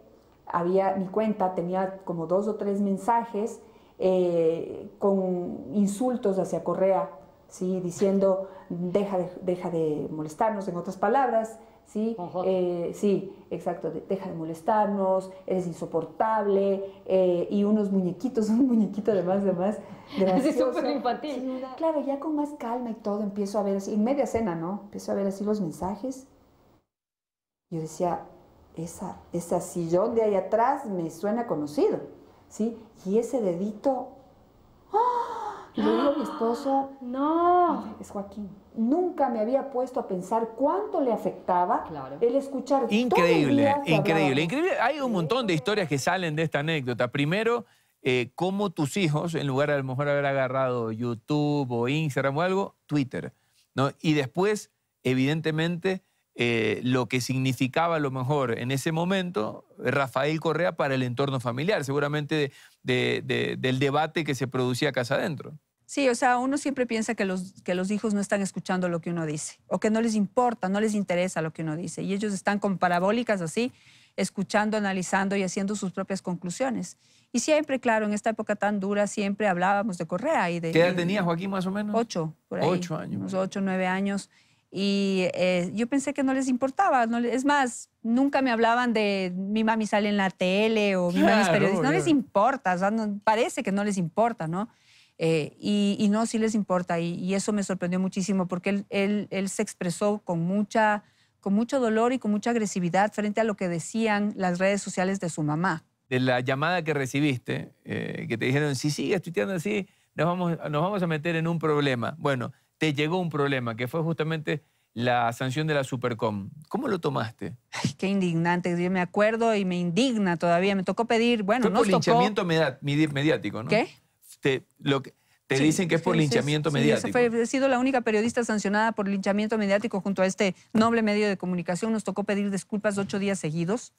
había mi cuenta, tenía como dos o tres mensajes eh, con insultos hacia Correa ¿sí? diciendo deja de, deja de molestarnos, en otras palabras, ¿sí? Eh, sí, exacto, deja de molestarnos, eres insoportable, eh, y unos muñequitos, un muñequito de más, de más, Es súper infantil. claro, ya con más calma y todo empiezo a ver así, en media cena, ¿no? Empiezo a ver así los mensajes. Yo decía, esa, esa sillón de ahí atrás me suena conocido, ¿sí? Y ese dedito y mi esposo, no, es Joaquín. Nunca me había puesto a pensar cuánto le afectaba el escuchar. Increíble, todo increíble, increíble. Hay un montón de historias que salen de esta anécdota. Primero, eh, cómo tus hijos, en lugar de a lo mejor haber agarrado YouTube o Instagram o algo, Twitter. ¿no? Y después, evidentemente, eh, lo que significaba a lo mejor en ese momento Rafael Correa para el entorno familiar, seguramente del debate que se producía casa adentro. Sí, o sea, uno siempre piensa que los, que los hijos no están escuchando lo que uno dice o que no les importa, no les interesa lo que uno dice. Y ellos están con parabólicas así, escuchando, analizando y haciendo sus propias conclusiones. Y siempre, claro, en esta época tan dura, siempre hablábamos de Correa y de... ¿Qué edad tenía Joaquín más o menos? Ocho, por ahí. Ocho años. ocho, nueve años. Y eh, yo pensé que no les importaba. No, es más, nunca me hablaban de mi mami sale en la tele o mi mami es periodista. No les importa, o sea, parece que no les importa, ¿no? Eh, y, no, si les importa. Y, eso me sorprendió muchísimo porque él, él, él se expresó con, mucha, con mucho dolor y con mucha agresividad frente a lo que decían las redes sociales de su mamá. De la llamada que recibiste, eh, que te dijeron, si sigues tuiteando así, nos vamos, nos vamos a meter en un problema. Bueno, te llegó un problema, que fue justamente la sanción de la Supercom. ¿Cómo lo tomaste? Ay, qué indignante, yo me acuerdo y me indigna todavía. Me tocó pedir, bueno, no nos tocó... mediático, ¿no? ¿Qué? Este, te, lo te dicen que es por linchamiento mediático. Fue, sido la única periodista sancionada por linchamiento mediático junto a este noble medio de comunicación. Nos tocó pedir disculpas ocho días seguidos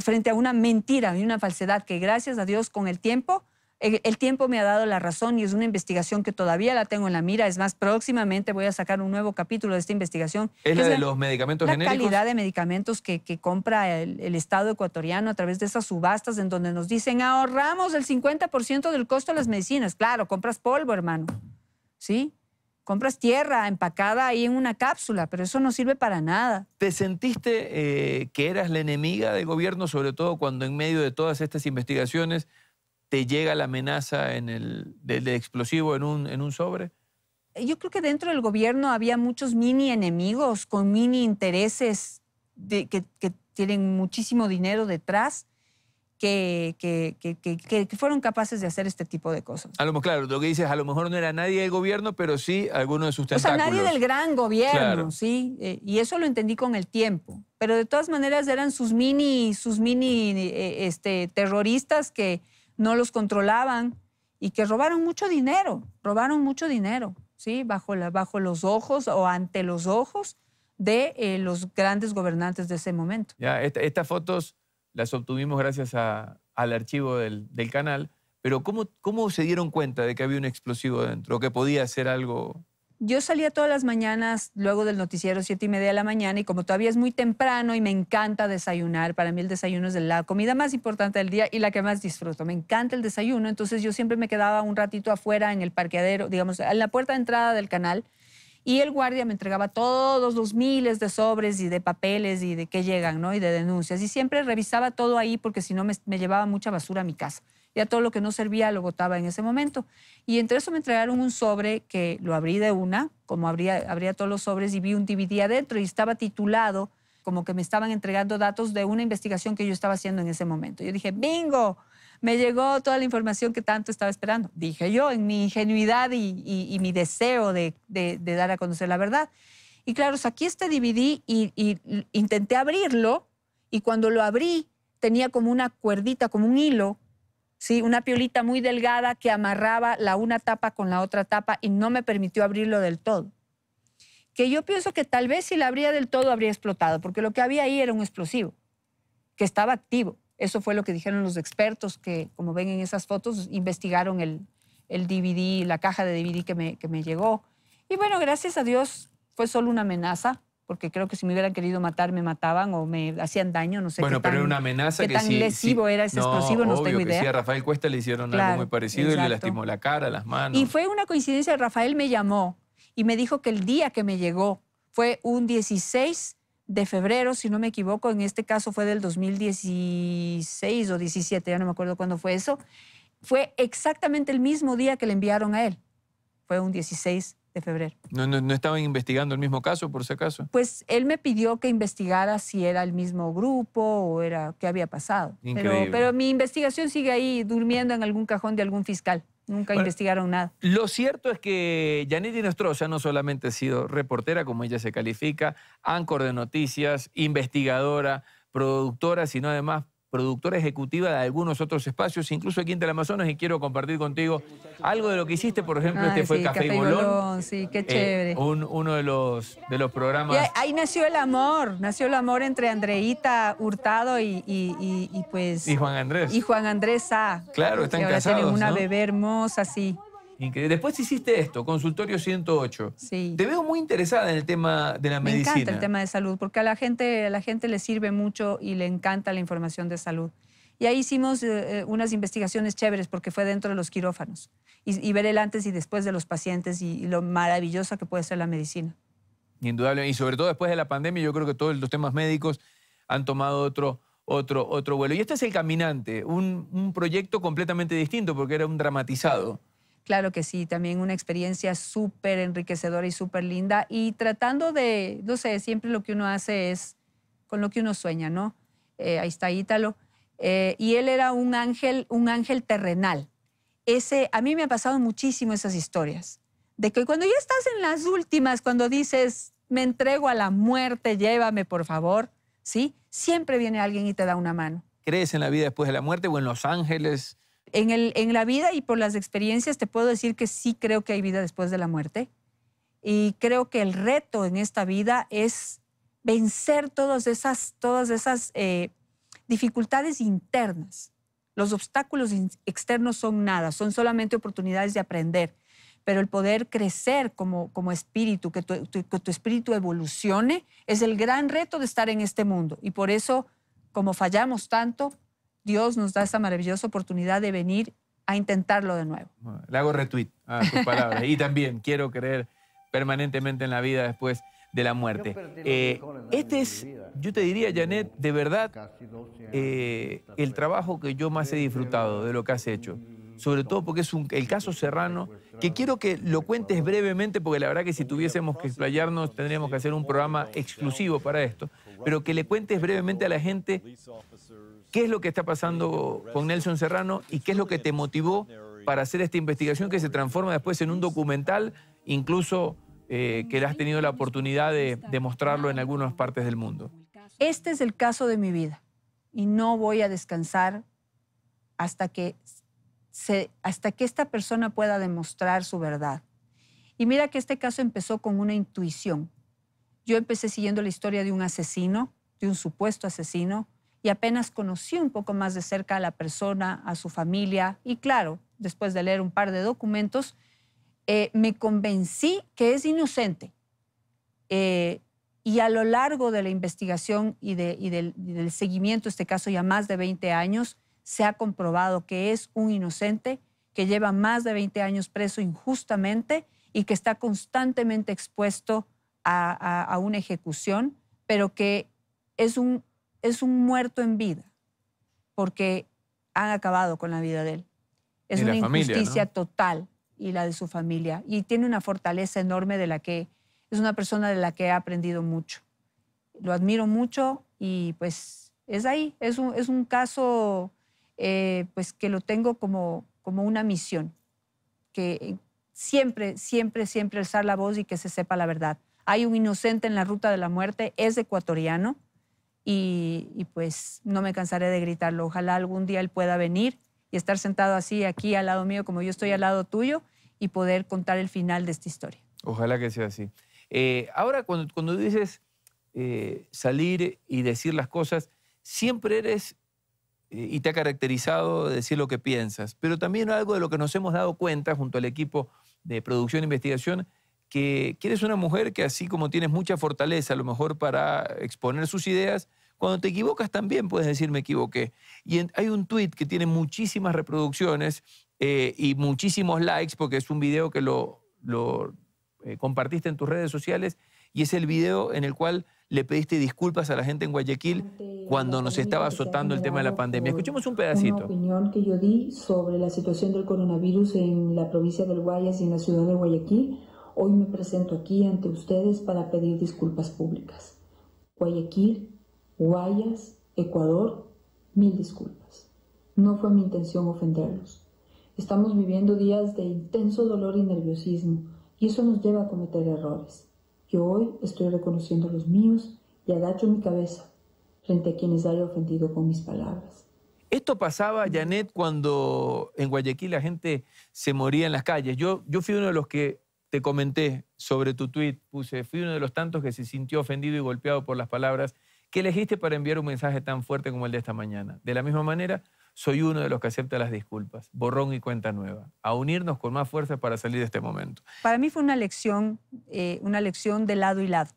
frente a una mentira y una falsedad que gracias a Dios con el tiempo eh, el tiempo me ha dado la razón y es una investigación que todavía la tengo en la mira. Es más, próximamente voy a sacar un nuevo capítulo de esta investigación. ¿Es la de los medicamentos genéricos? La calidad de medicamentos que, compra el, Estado ecuatoriano a través de esas subastas en donde nos dicen ahorramos el 50% del costo de las medicinas. Claro, compras polvo, hermano. ¿Sí? Compras tierra empacada ahí en una cápsula, pero eso no sirve para nada. ¿Te sentiste eh, que eras la enemiga del gobierno, sobre todo cuando en medio de todas estas investigaciones te llega la amenaza en el, del, explosivo en un, en un sobre? Yo creo que dentro del gobierno había muchos mini enemigos con mini intereses de, que, tienen muchísimo dinero detrás. Que, fueron capaces de hacer este tipo de cosas. A lo mejor, claro, lo que dices, a lo mejor no era nadie del gobierno, pero sí algunos de sus tentáculos. O sea, nadie del gran gobierno, sí, eh, y eso lo entendí con el tiempo. Pero de todas maneras eran sus mini, sus mini eh, este, terroristas que, no los controlaban y que robaron mucho dinero, robaron mucho dinero, ¿sí? Bajo, bajo los ojos o ante los ojos de eh, los grandes gobernantes de ese momento. Ya, estas fotos las obtuvimos gracias al archivo del, canal, pero ¿cómo, ¿cómo se dieron cuenta de que había un explosivo dentro, que podía ser algo yo salía todas las mañanas luego del noticiero, siete y media de la mañana, y como todavía es muy temprano y me encanta desayunar, para mí el desayuno es la comida más importante del día y la que más disfruto. Me encanta el desayuno, entonces yo siempre me quedaba un ratito afuera en el parqueadero, digamos, en la puerta de entrada del canal y el guardia me entregaba todos los miles de sobres y de papeles y de qué llegan, ¿no? Y de denuncias. Y siempre revisaba todo ahí porque si no me, llevaba mucha basura a mi casa. Ya todo lo que no servía lo botaba en ese momento. Y entre eso me entregaron un sobre que lo abrí de una, como abría, abría todos los sobres y vi un DVD adentro y estaba titulado como que me estaban entregando datos de una investigación que yo estaba haciendo en ese momento. Yo dije, bingo, me llegó toda la información que tanto estaba esperando. Dije yo, en mi ingenuidad y, mi deseo de, dar a conocer la verdad. Y claro, aquí este DVD y, intenté abrirlo y cuando lo abrí tenía como una cuerdita, como un hilo ¿sí? una piolita muy delgada que amarraba la una tapa con la otra tapa y no me permitió abrirlo del todo. Que yo pienso que tal vez si la abría del todo habría explotado, porque lo que había ahí era un explosivo, que estaba activo. Eso fue lo que dijeron los expertos que, como ven en esas fotos, investigaron el, el DVD, la caja de DVD que me, que me llegó. Y bueno, gracias a Dios fue solo una amenaza, porque creo que si me hubieran querido matar, me mataban o me hacían daño, no sé qué Bueno, pero era una amenaza qué que tan lesivo era ese explosivo, no tengo idea. Que sí, a Rafael Cuesta le hicieron algo muy parecido y le lastimó la cara, las manos. Y fue una coincidencia, Rafael me llamó y me dijo que el día que me llegó fue un 16 de febrero, si no me equivoco, en este caso fue del 2016 o 17, ya no me acuerdo cuándo fue eso, fue exactamente el mismo día que le enviaron a él. Fue un 16 de febrero. No, no, ¿No, estaban investigando el mismo caso, por si acaso? Pues él me pidió que investigara si era el mismo grupo o era qué había pasado. pero mi investigación sigue ahí durmiendo en algún cajón de algún fiscal. Nunca investigaron nada. Lo cierto es que Janet ya no solamente ha sido reportera, como ella se califica, áncor de noticias, investigadora, productora, sino además productora ejecutiva de algunos otros espacios, incluso aquí en Amazonas, y quiero compartir contigo algo de lo que hiciste, por ejemplo, este fue Café, Bolón. Sí, qué eh, chévere. uno de los, de los programas... ahí, nació el amor, nació el amor entre Andreita Hurtado y, pues... Y Juan Andrés. Y Juan Andrés A Claro, están que ahora Tienen una bebé hermosa, sí. Después hiciste esto, consultorio 108. Sí. Te veo muy interesada en el tema de la medicina. Me encanta el tema de salud, porque a la gente, a la gente le sirve mucho y le encanta la información de salud. Y ahí hicimos eh, eh, unas investigaciones chéveres porque fue dentro de los quirófanos y, ver el antes y después de los pacientes y, lo maravillosa que puede ser la medicina. Indudable. Y sobre todo después de la pandemia, yo creo que todos los temas médicos han tomado otro, otro, otro vuelo. Y este es El Caminante, un, un proyecto completamente distinto porque era un dramatizado. Claro que sí, también una experiencia súper enriquecedora y súper linda. Y tratando de, no sé, siempre lo que uno hace es con lo que uno sueña, ¿no? Eh, ahí está Ítalo. Eh, y él era un ángel, un ángel terrenal. Ese, a mí me ha pasado muchísimo esas historias. De que cuando ya estás en las últimas, cuando dices, me entrego a la muerte, llévame por favor, ¿sí? Siempre viene alguien y te da una mano. ¿Crees en la vida después de la muerte o en los ángeles? en, la vida y por las experiencias te puedo decir que sí creo que hay vida después de la muerte. Y creo que el reto en esta vida es vencer todas esas, todas esas eh, dificultades internas. Los obstáculos externos son nada, son solamente oportunidades de aprender. Pero el poder crecer como, como espíritu, que tu, que tu espíritu evolucione, es el gran reto de estar en este mundo. Y por eso, como fallamos tanto, Dios nos da esa maravillosa oportunidad de venir a intentarlo de nuevo. Ah, le hago retweet a sus palabras. y también quiero creer permanentemente en la vida después de la muerte. Eh, este es, yo te diría, Janet, de verdad, eh, el trabajo que yo más he disfrutado de lo que has hecho. Sobre todo porque es el caso Serrano, que quiero que lo cuentes brevemente, porque la verdad que si tuviésemos que explayarnos tendríamos que hacer un programa exclusivo para esto, pero que le cuentes brevemente a la gente ¿Qué es lo que está pasando con Nelson Serrano y qué es lo que te motivó para hacer esta investigación que se transforma después en un documental, incluso eh, que has tenido la oportunidad de, demostrarlo mostrarlo en algunas partes del mundo? Este es el caso de mi vida y no voy a descansar hasta que, se, hasta que esta persona pueda demostrar su verdad. Y mira que este caso empezó con una intuición. Yo empecé siguiendo la historia de un asesino, de un supuesto asesino, y apenas conocí un poco más de cerca a la persona, a su familia y claro, después de leer un par de documentos, eh, me convencí que es inocente. Eh, y a lo largo de la investigación y, del, seguimiento, este caso ya más de 20 años, se ha comprobado que es un inocente que lleva más de 20 años preso injustamente y que está constantemente expuesto a una ejecución, pero que es un es un muerto en vida, porque han acabado con la vida de él. Es una injusticia total y la de su familia. Y tiene una fortaleza enorme de la que es una persona de la que ha aprendido mucho. Lo admiro mucho y pues es ahí, es un, caso eh, pues que lo tengo como, como una misión, que siempre, siempre, siempre alzar la voz y que se sepa la verdad. Hay un inocente en la ruta de la muerte, es ecuatoriano, y, pues no me cansaré de gritarlo. Ojalá algún día él pueda venir y estar sentado así aquí al lado mío como yo estoy al lado tuyo y poder contar el final de esta historia. Ojalá que sea así. Eh, ahora, cuando, dices eh, salir y decir las cosas, siempre eres eh, y te ha caracterizado decir lo que piensas, pero también algo de lo que nos hemos dado cuenta junto al equipo de producción e investigación que, eres una mujer que así como tienes mucha fortaleza a lo mejor para exponer sus ideas, cuando te equivocas también puedes decir me equivoqué. Y hay un tweet que tiene muchísimas reproducciones eh, y muchísimos likes porque es un video que lo, eh, compartiste en tus redes sociales y es el video en el cual le pediste disculpas a la gente en Guayaquil cuando nos estaba azotando el tema de la pandemia. Escuchemos un pedacito. opinión que yo di sobre la situación del coronavirus en la provincia del Guayas y en la ciudad de Guayaquil Hoy me presento aquí ante ustedes para pedir disculpas públicas. Guayaquil, Guayas, Ecuador, mil disculpas. No fue mi intención ofenderlos. Estamos viviendo días de intenso dolor y nerviosismo y eso nos lleva a cometer errores. Yo hoy estoy reconociendo los míos y agacho mi cabeza frente a quienes haya ofendido con mis palabras. Esto pasaba, Janet, cuando en Guayaquil la gente se moría en las calles. Yo, yo fui uno de los que te comenté sobre tu tweet, puse, fui uno de los tantos que se sintió ofendido y golpeado por las palabras que elegiste para enviar un mensaje tan fuerte como el de esta mañana. De la misma manera, soy uno de los que acepta las disculpas, borrón y cuenta nueva, a unirnos con más fuerza para salir de este momento. Para mí fue una lección, eh, una lección de lado y lado.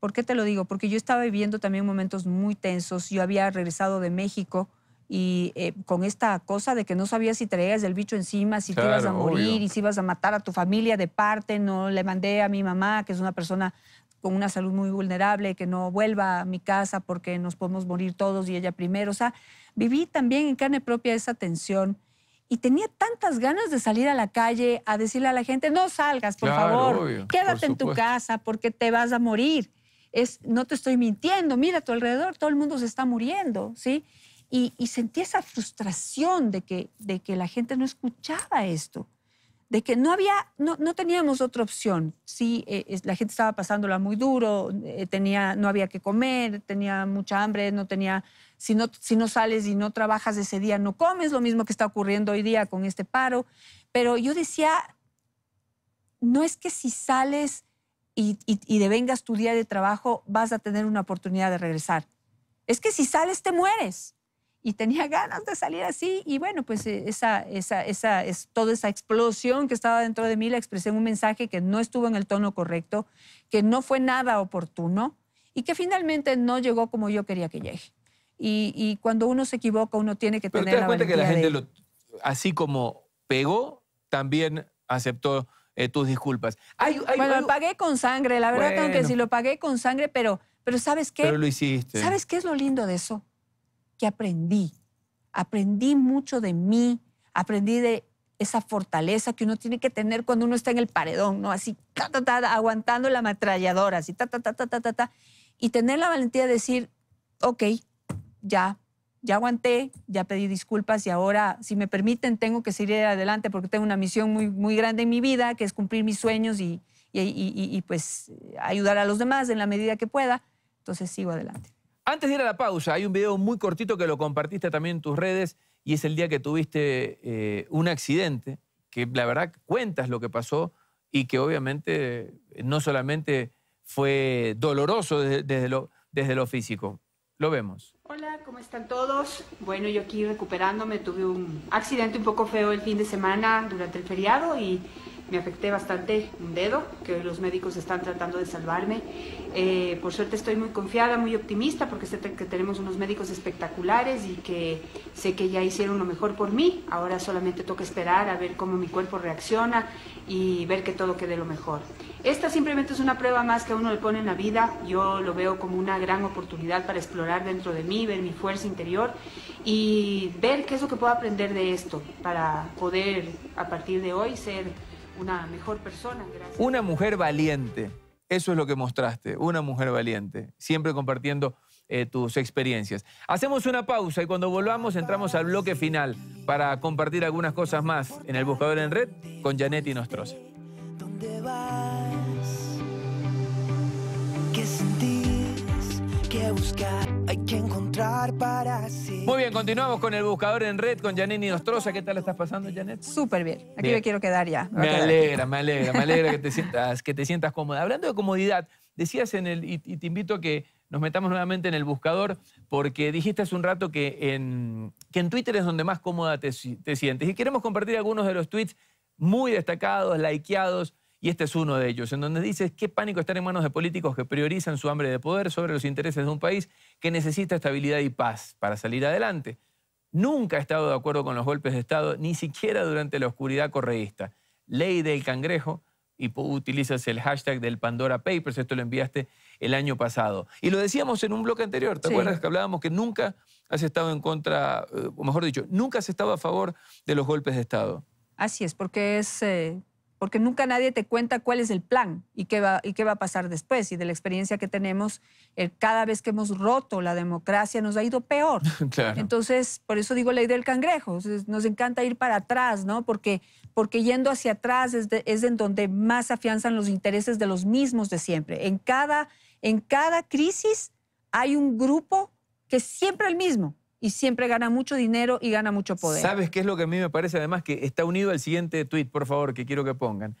¿Por qué te lo digo? Porque yo estaba viviendo también momentos muy tensos, yo había regresado de México, y eh, con esta cosa de que no sabías si traías el bicho encima, si te ibas a morir y si ibas a matar a tu familia de parte, no le mandé a mi mamá, que es una persona con una salud muy vulnerable, que no vuelva a mi casa porque nos podemos morir todos y ella primero. O sea, viví también en carne propia esa tensión y tenía tantas ganas de salir a la calle a decirle a la gente, no salgas, por favor, quédate en tu casa porque te vas a morir. Es, no te estoy mintiendo, mira a tu alrededor, todo el mundo se está muriendo, ¿sí? Y, y, sentí esa frustración de que, de que la gente no escuchaba esto, de que no había, no, no teníamos otra opción. Sí, eh, la gente estaba pasándola muy duro, eh, tenía, no había que comer, tenía mucha hambre, no tenía, si no, si no sales y no trabajas ese día, no comes, lo mismo que está ocurriendo hoy día con este paro. Pero yo decía, no es que si sales y, y devengas tu día de trabajo, vas a tener una oportunidad de regresar. Es que si sales, te mueres y tenía ganas de salir así y bueno, pues eh, esa, esa, esa, es, toda esa explosión que estaba dentro de mí la expresé en un mensaje que no estuvo en el tono correcto, que no fue nada oportuno y que finalmente no llegó como yo quería que llegue. Y, y cuando uno se equivoca, uno tiene que tener te cuenta que la gente, lo, así como pegó, también aceptó eh, tus disculpas. bueno, lo pagué con sangre, la verdad, que si lo pagué con sangre, pero, pero ¿sabes qué? Pero lo hiciste. ¿Sabes qué es lo lindo de eso? que aprendí. Aprendí mucho de mí, aprendí de esa fortaleza que uno tiene que tener cuando uno está en el paredón, ¿no? Así, ta, ta, ta, aguantando la ametralladora, así, ta, ta, ta, ta, ta, ta, Y tener la valentía de decir, ok, ya, ya aguanté, ya pedí disculpas y ahora, si me permiten, tengo que seguir adelante porque tengo una misión muy, muy grande en mi vida, que es cumplir mis sueños y, y, y pues ayudar a los demás en la medida que pueda. Entonces sigo adelante. Antes de ir a la pausa, hay un video muy cortito que lo compartiste también en tus redes y es el día que tuviste eh, un accidente, que la verdad cuentas lo que pasó y que obviamente eh, no solamente fue doloroso desde, lo, desde lo físico. Lo vemos. Hola, ¿cómo están todos? Bueno, yo aquí recuperándome, tuve un accidente un poco feo el fin de semana durante el feriado y me afecté bastante un dedo, que los médicos están tratando de salvarme. Eh, por suerte estoy muy confiada, muy optimista, porque sé que tenemos unos médicos espectaculares y que sé que ya hicieron lo mejor por mí. Ahora solamente toca esperar a ver cómo mi cuerpo reacciona y ver que todo quede lo mejor. Esta simplemente es una prueba más que a uno le pone en la vida. Yo lo veo como una gran oportunidad para explorar dentro de mí, ver mi fuerza interior y ver qué es lo que puedo aprender de esto para poder a partir de hoy ser una mejor persona. Gracias. Una mujer valiente. Eso es lo que mostraste, una mujer valiente, siempre compartiendo eh, tus experiencias. Hacemos una pausa y cuando volvamos entramos al bloque final para compartir algunas cosas más en el Buscador en Red con Janet y Nostroza. ¿Dónde vas? ¿Qué ¿Qué hay que encontrar para sí. Muy bien, continuamos con el buscador en red con Janine Nostroza. ¿Qué tal estás pasando, Janet? Súper bien. Aquí me quiero quedar ya. Me, alegra, me alegra, me alegra que te sientas, que te sientas cómoda. Hablando de comodidad, decías en el, y, te invito a que nos metamos nuevamente en el buscador, porque dijiste hace un rato que en, que en Twitter es donde más cómoda te, te sientes. Y queremos compartir algunos de los tweets muy destacados, likeados, y este es uno de ellos, en donde dice qué pánico estar en manos de políticos que priorizan su hambre de poder sobre los intereses de un país que necesita estabilidad y paz para salir adelante. Nunca ha estado de acuerdo con los golpes de Estado, ni siquiera durante la oscuridad correísta. Ley del cangrejo, y utilizas el hashtag del Pandora Papers, esto lo enviaste el año pasado. Y lo decíamos en un bloque anterior, ¿te acuerdas que hablábamos que nunca has estado en contra, eh, o mejor dicho, nunca has estado a favor de los golpes de Estado? Así es, porque es eh, porque nunca nadie te cuenta cuál es el plan y qué va, y qué va a pasar después. Y de la experiencia que tenemos, eh, cada vez que hemos roto la democracia nos ha ido peor. Entonces, por eso digo la idea del cangrejo. Nos encanta ir para atrás, ¿no? Porque, porque yendo hacia atrás es, en donde más afianzan los intereses de los mismos de siempre. En cada, en cada crisis hay un grupo que es siempre el mismo, y siempre gana mucho dinero y gana mucho poder. ¿Sabes qué es lo que a mí me parece además que está unido al siguiente tuit, por favor, que quiero que pongan?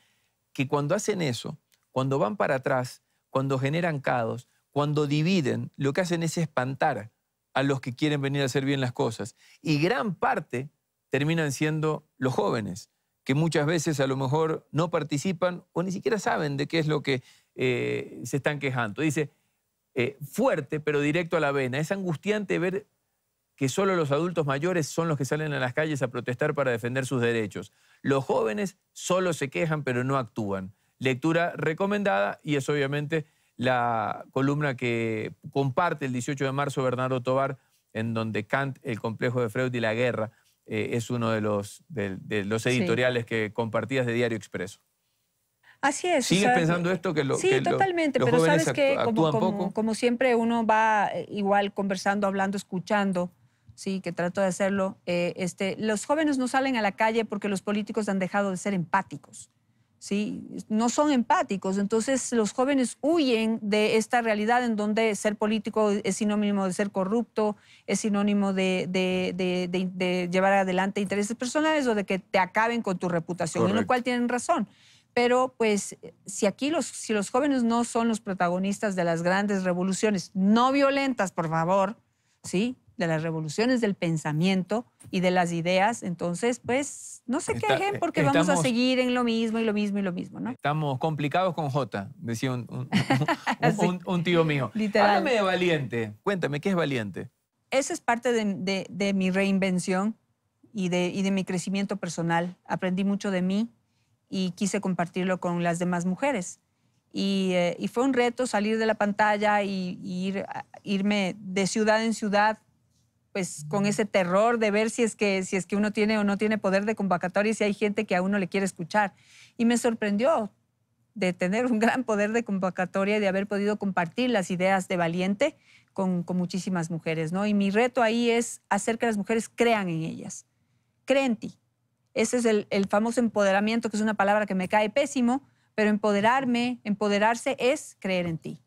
Que cuando hacen eso, cuando van para atrás, cuando generan caos, cuando dividen, lo que hacen es espantar a los que quieren venir a hacer bien las cosas. Y gran parte terminan siendo los jóvenes, que muchas veces a lo mejor no participan o ni siquiera saben de qué es lo que eh, se están quejando. Dice, eh, fuerte pero directo a la vena. Es angustiante ver que solo los adultos mayores son los que salen a las calles a protestar para defender sus derechos. Los jóvenes solo se quejan pero no actúan. Lectura recomendada y es obviamente la columna que comparte el 18 de marzo Bernardo Tobar, en donde Kant, el complejo de Freud y la guerra eh, es uno de los, editoriales que compartías de Diario Expreso. Así es. ¿Sigues pensando esto que lo Sí, totalmente, pero sabes que como, siempre uno va eh, igual conversando, hablando, escuchando sí, que trato de hacerlo, eh, este, los jóvenes no salen a la calle porque los políticos han dejado de ser empáticos. ¿sí? No son empáticos, entonces los jóvenes huyen de esta realidad en donde ser político es sinónimo de ser corrupto, es sinónimo de, llevar adelante intereses personales o de que te acaben con tu reputación, en lo cual tienen razón. Pero pues si aquí los, si los jóvenes no son los protagonistas de las grandes revoluciones, no violentas, por favor, ¿sí? de las revoluciones del pensamiento y de las ideas. Entonces, pues no se quejen eh, porque vamos a seguir en lo mismo y lo mismo y lo mismo, ¿no? Estamos complicados con J, decía un, tío mío. Literal. Háblame de valiente. Cuéntame, ¿qué es valiente? Esa es parte de, mi reinvención y de, de mi crecimiento personal. Aprendí mucho de mí y quise compartirlo con las demás mujeres. Y, eh, fue un reto salir de la pantalla y, y irme de ciudad en ciudad pues con ese terror de ver si es que si es que uno tiene o no tiene poder de convocatoria y si hay gente que a uno le quiere escuchar. Y me sorprendió de tener un gran poder de convocatoria y de haber podido compartir las ideas de Valiente con, muchísimas mujeres, ¿no? Y mi reto ahí es hacer que las mujeres crean en ellas, creen en ti. Ese es el, el famoso empoderamiento, que es una palabra que me cae pésimo, pero empoderarme, empoderarse es creer en ti.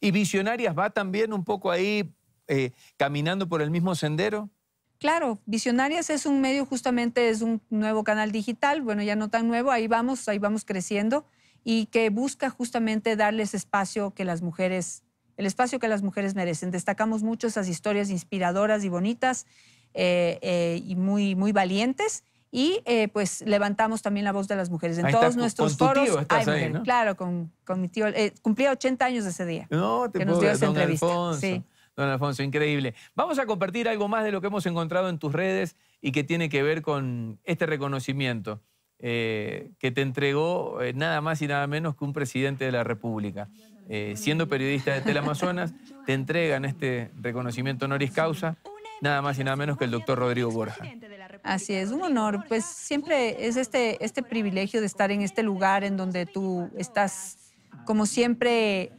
Y Visionarias va también un poco ahí eh, caminando por el mismo sendero? Claro, Visionarias es un medio justamente, es un nuevo canal digital, bueno, ya no tan nuevo, ahí vamos, ahí vamos creciendo y que busca justamente darles espacio que las mujeres, el espacio que las mujeres merecen. Destacamos mucho esas historias inspiradoras y bonitas eh, eh, y muy, muy valientes y pues levantamos también la voz de las mujeres. En todos nuestros foros claro, con, mi tío, cumplía 80 años ese día. que nos dio esa entrevista don Alfonso, increíble. Vamos a compartir algo más de lo que hemos encontrado en tus redes y que tiene que ver con este reconocimiento eh, que te entregó eh, nada más y nada menos que un presidente de la República. Eh, siendo periodista de Amazonas, te entregan este reconocimiento honoris causa, nada más y nada menos que el doctor Rodrigo Borja. Así es, un honor. Pues siempre es este, este privilegio de estar en este lugar en donde tú estás, como siempre,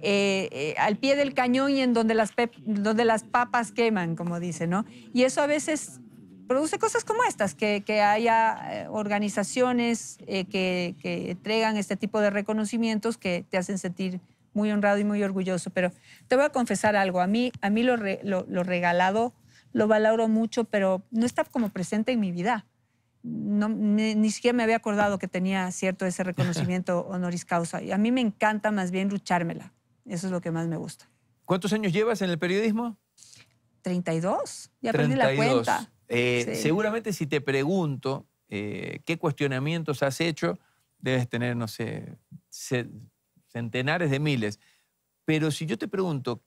eh, eh, al pie del cañón y en donde las, donde las papas queman, como dice, ¿no? Y eso a veces produce cosas como estas, que, que haya eh, organizaciones que, que, entregan este tipo de reconocimientos que te hacen sentir muy honrado y muy orgulloso. Pero te voy a confesar algo, a mí, a mí lo, lo, regalado lo valoro mucho, pero no está como presente en mi vida. No, ni, ni, siquiera me había acordado que tenía cierto ese reconocimiento honoris causa. Y a mí me encanta más bien luchármela eso es lo que más me gusta. ¿Cuántos años llevas en el periodismo? 32. Ya perdí la cuenta. Eh, seguramente si te pregunto eh, qué cuestionamientos has hecho, debes tener, no sé, centenares de miles. Pero si yo te pregunto,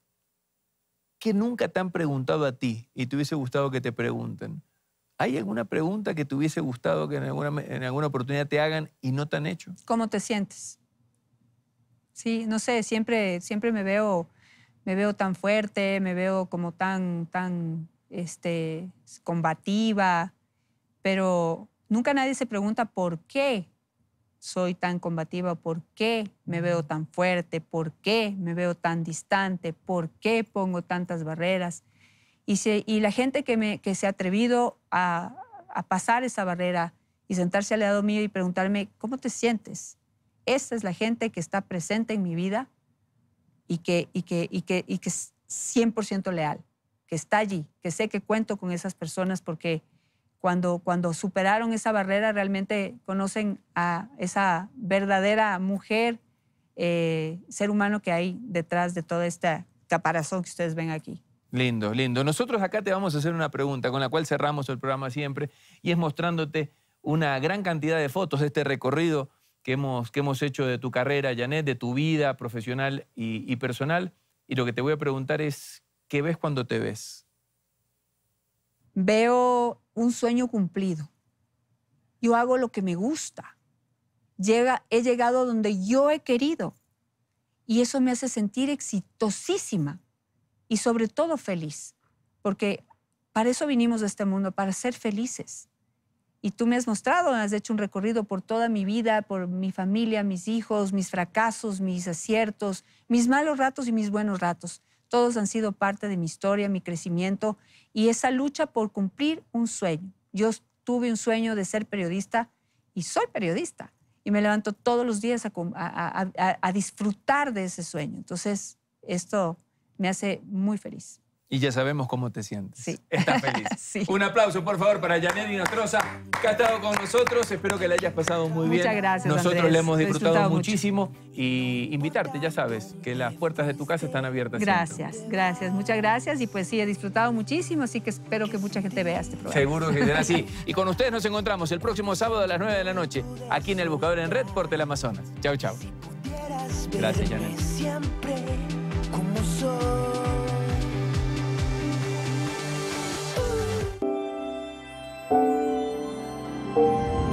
¿qué nunca te han preguntado a ti y te hubiese gustado que te pregunten? ¿Hay alguna pregunta que te hubiese gustado que alguna, en alguna oportunidad te hagan y no te han hecho? ¿Cómo te sientes? Sí, no sé, siempre, siempre me veo me veo tan fuerte, me veo como tan, tan este, combativa, pero nunca nadie se pregunta por qué soy tan combativa, por qué me veo tan fuerte, por qué me veo tan distante, por qué pongo tantas barreras. Y, la gente que, me, que se ha atrevido a pasar esa barrera y sentarse al lado mío y preguntarme, ¿cómo te sientes? esta es la gente que está presente en mi vida y que, y que, y que, que es 100% leal, que está allí, que sé que cuento con esas personas porque cuando, cuando superaron esa barrera realmente conocen a esa verdadera mujer, eh, ser humano que hay detrás de todo este caparazón que ustedes ven aquí. Lindo, lindo. Nosotros acá te vamos a hacer una pregunta con la cual cerramos el programa siempre y es mostrándote una gran cantidad de fotos de este recorrido ¿Qué hemos, hecho de tu carrera, Janet, de tu vida profesional y, personal. Y lo que te voy a preguntar es, ¿qué ves cuando te ves? Veo un sueño cumplido. Yo hago lo que me gusta. Llega, he llegado donde yo he querido. Y eso me hace sentir exitosísima y sobre todo feliz, porque para eso vinimos a este mundo, para ser felices. Y tú me has mostrado, has hecho un recorrido por toda mi vida, por mi familia, mis hijos, mis fracasos, mis aciertos, mis malos ratos y mis buenos ratos. Todos han sido parte de mi historia, mi crecimiento y esa lucha por cumplir un sueño. Yo tuve un sueño de ser periodista y soy periodista. Y me levanto todos los días a, a disfrutar de ese sueño. Entonces, esto me hace muy feliz. Y ya sabemos cómo te sientes. Sí. Estás feliz. Un aplauso, por favor, para Janet Inostrosa, que ha estado con nosotros. Espero que la hayas pasado muy bien. Muchas gracias. Nosotros le hemos disfrutado muchísimo. Y invitarte, ya sabes, que las puertas de tu casa están abiertas. Gracias, gracias. Muchas gracias. Y pues sí, he disfrutado muchísimo, así que espero que mucha gente vea este programa. Seguro que será así. Y con ustedes nos encontramos el próximo sábado a las 9 de la noche, aquí en El Buscador en Red por Amazonas. Chau, chau. Gracias, Janet. Siempre como soy. Thank you.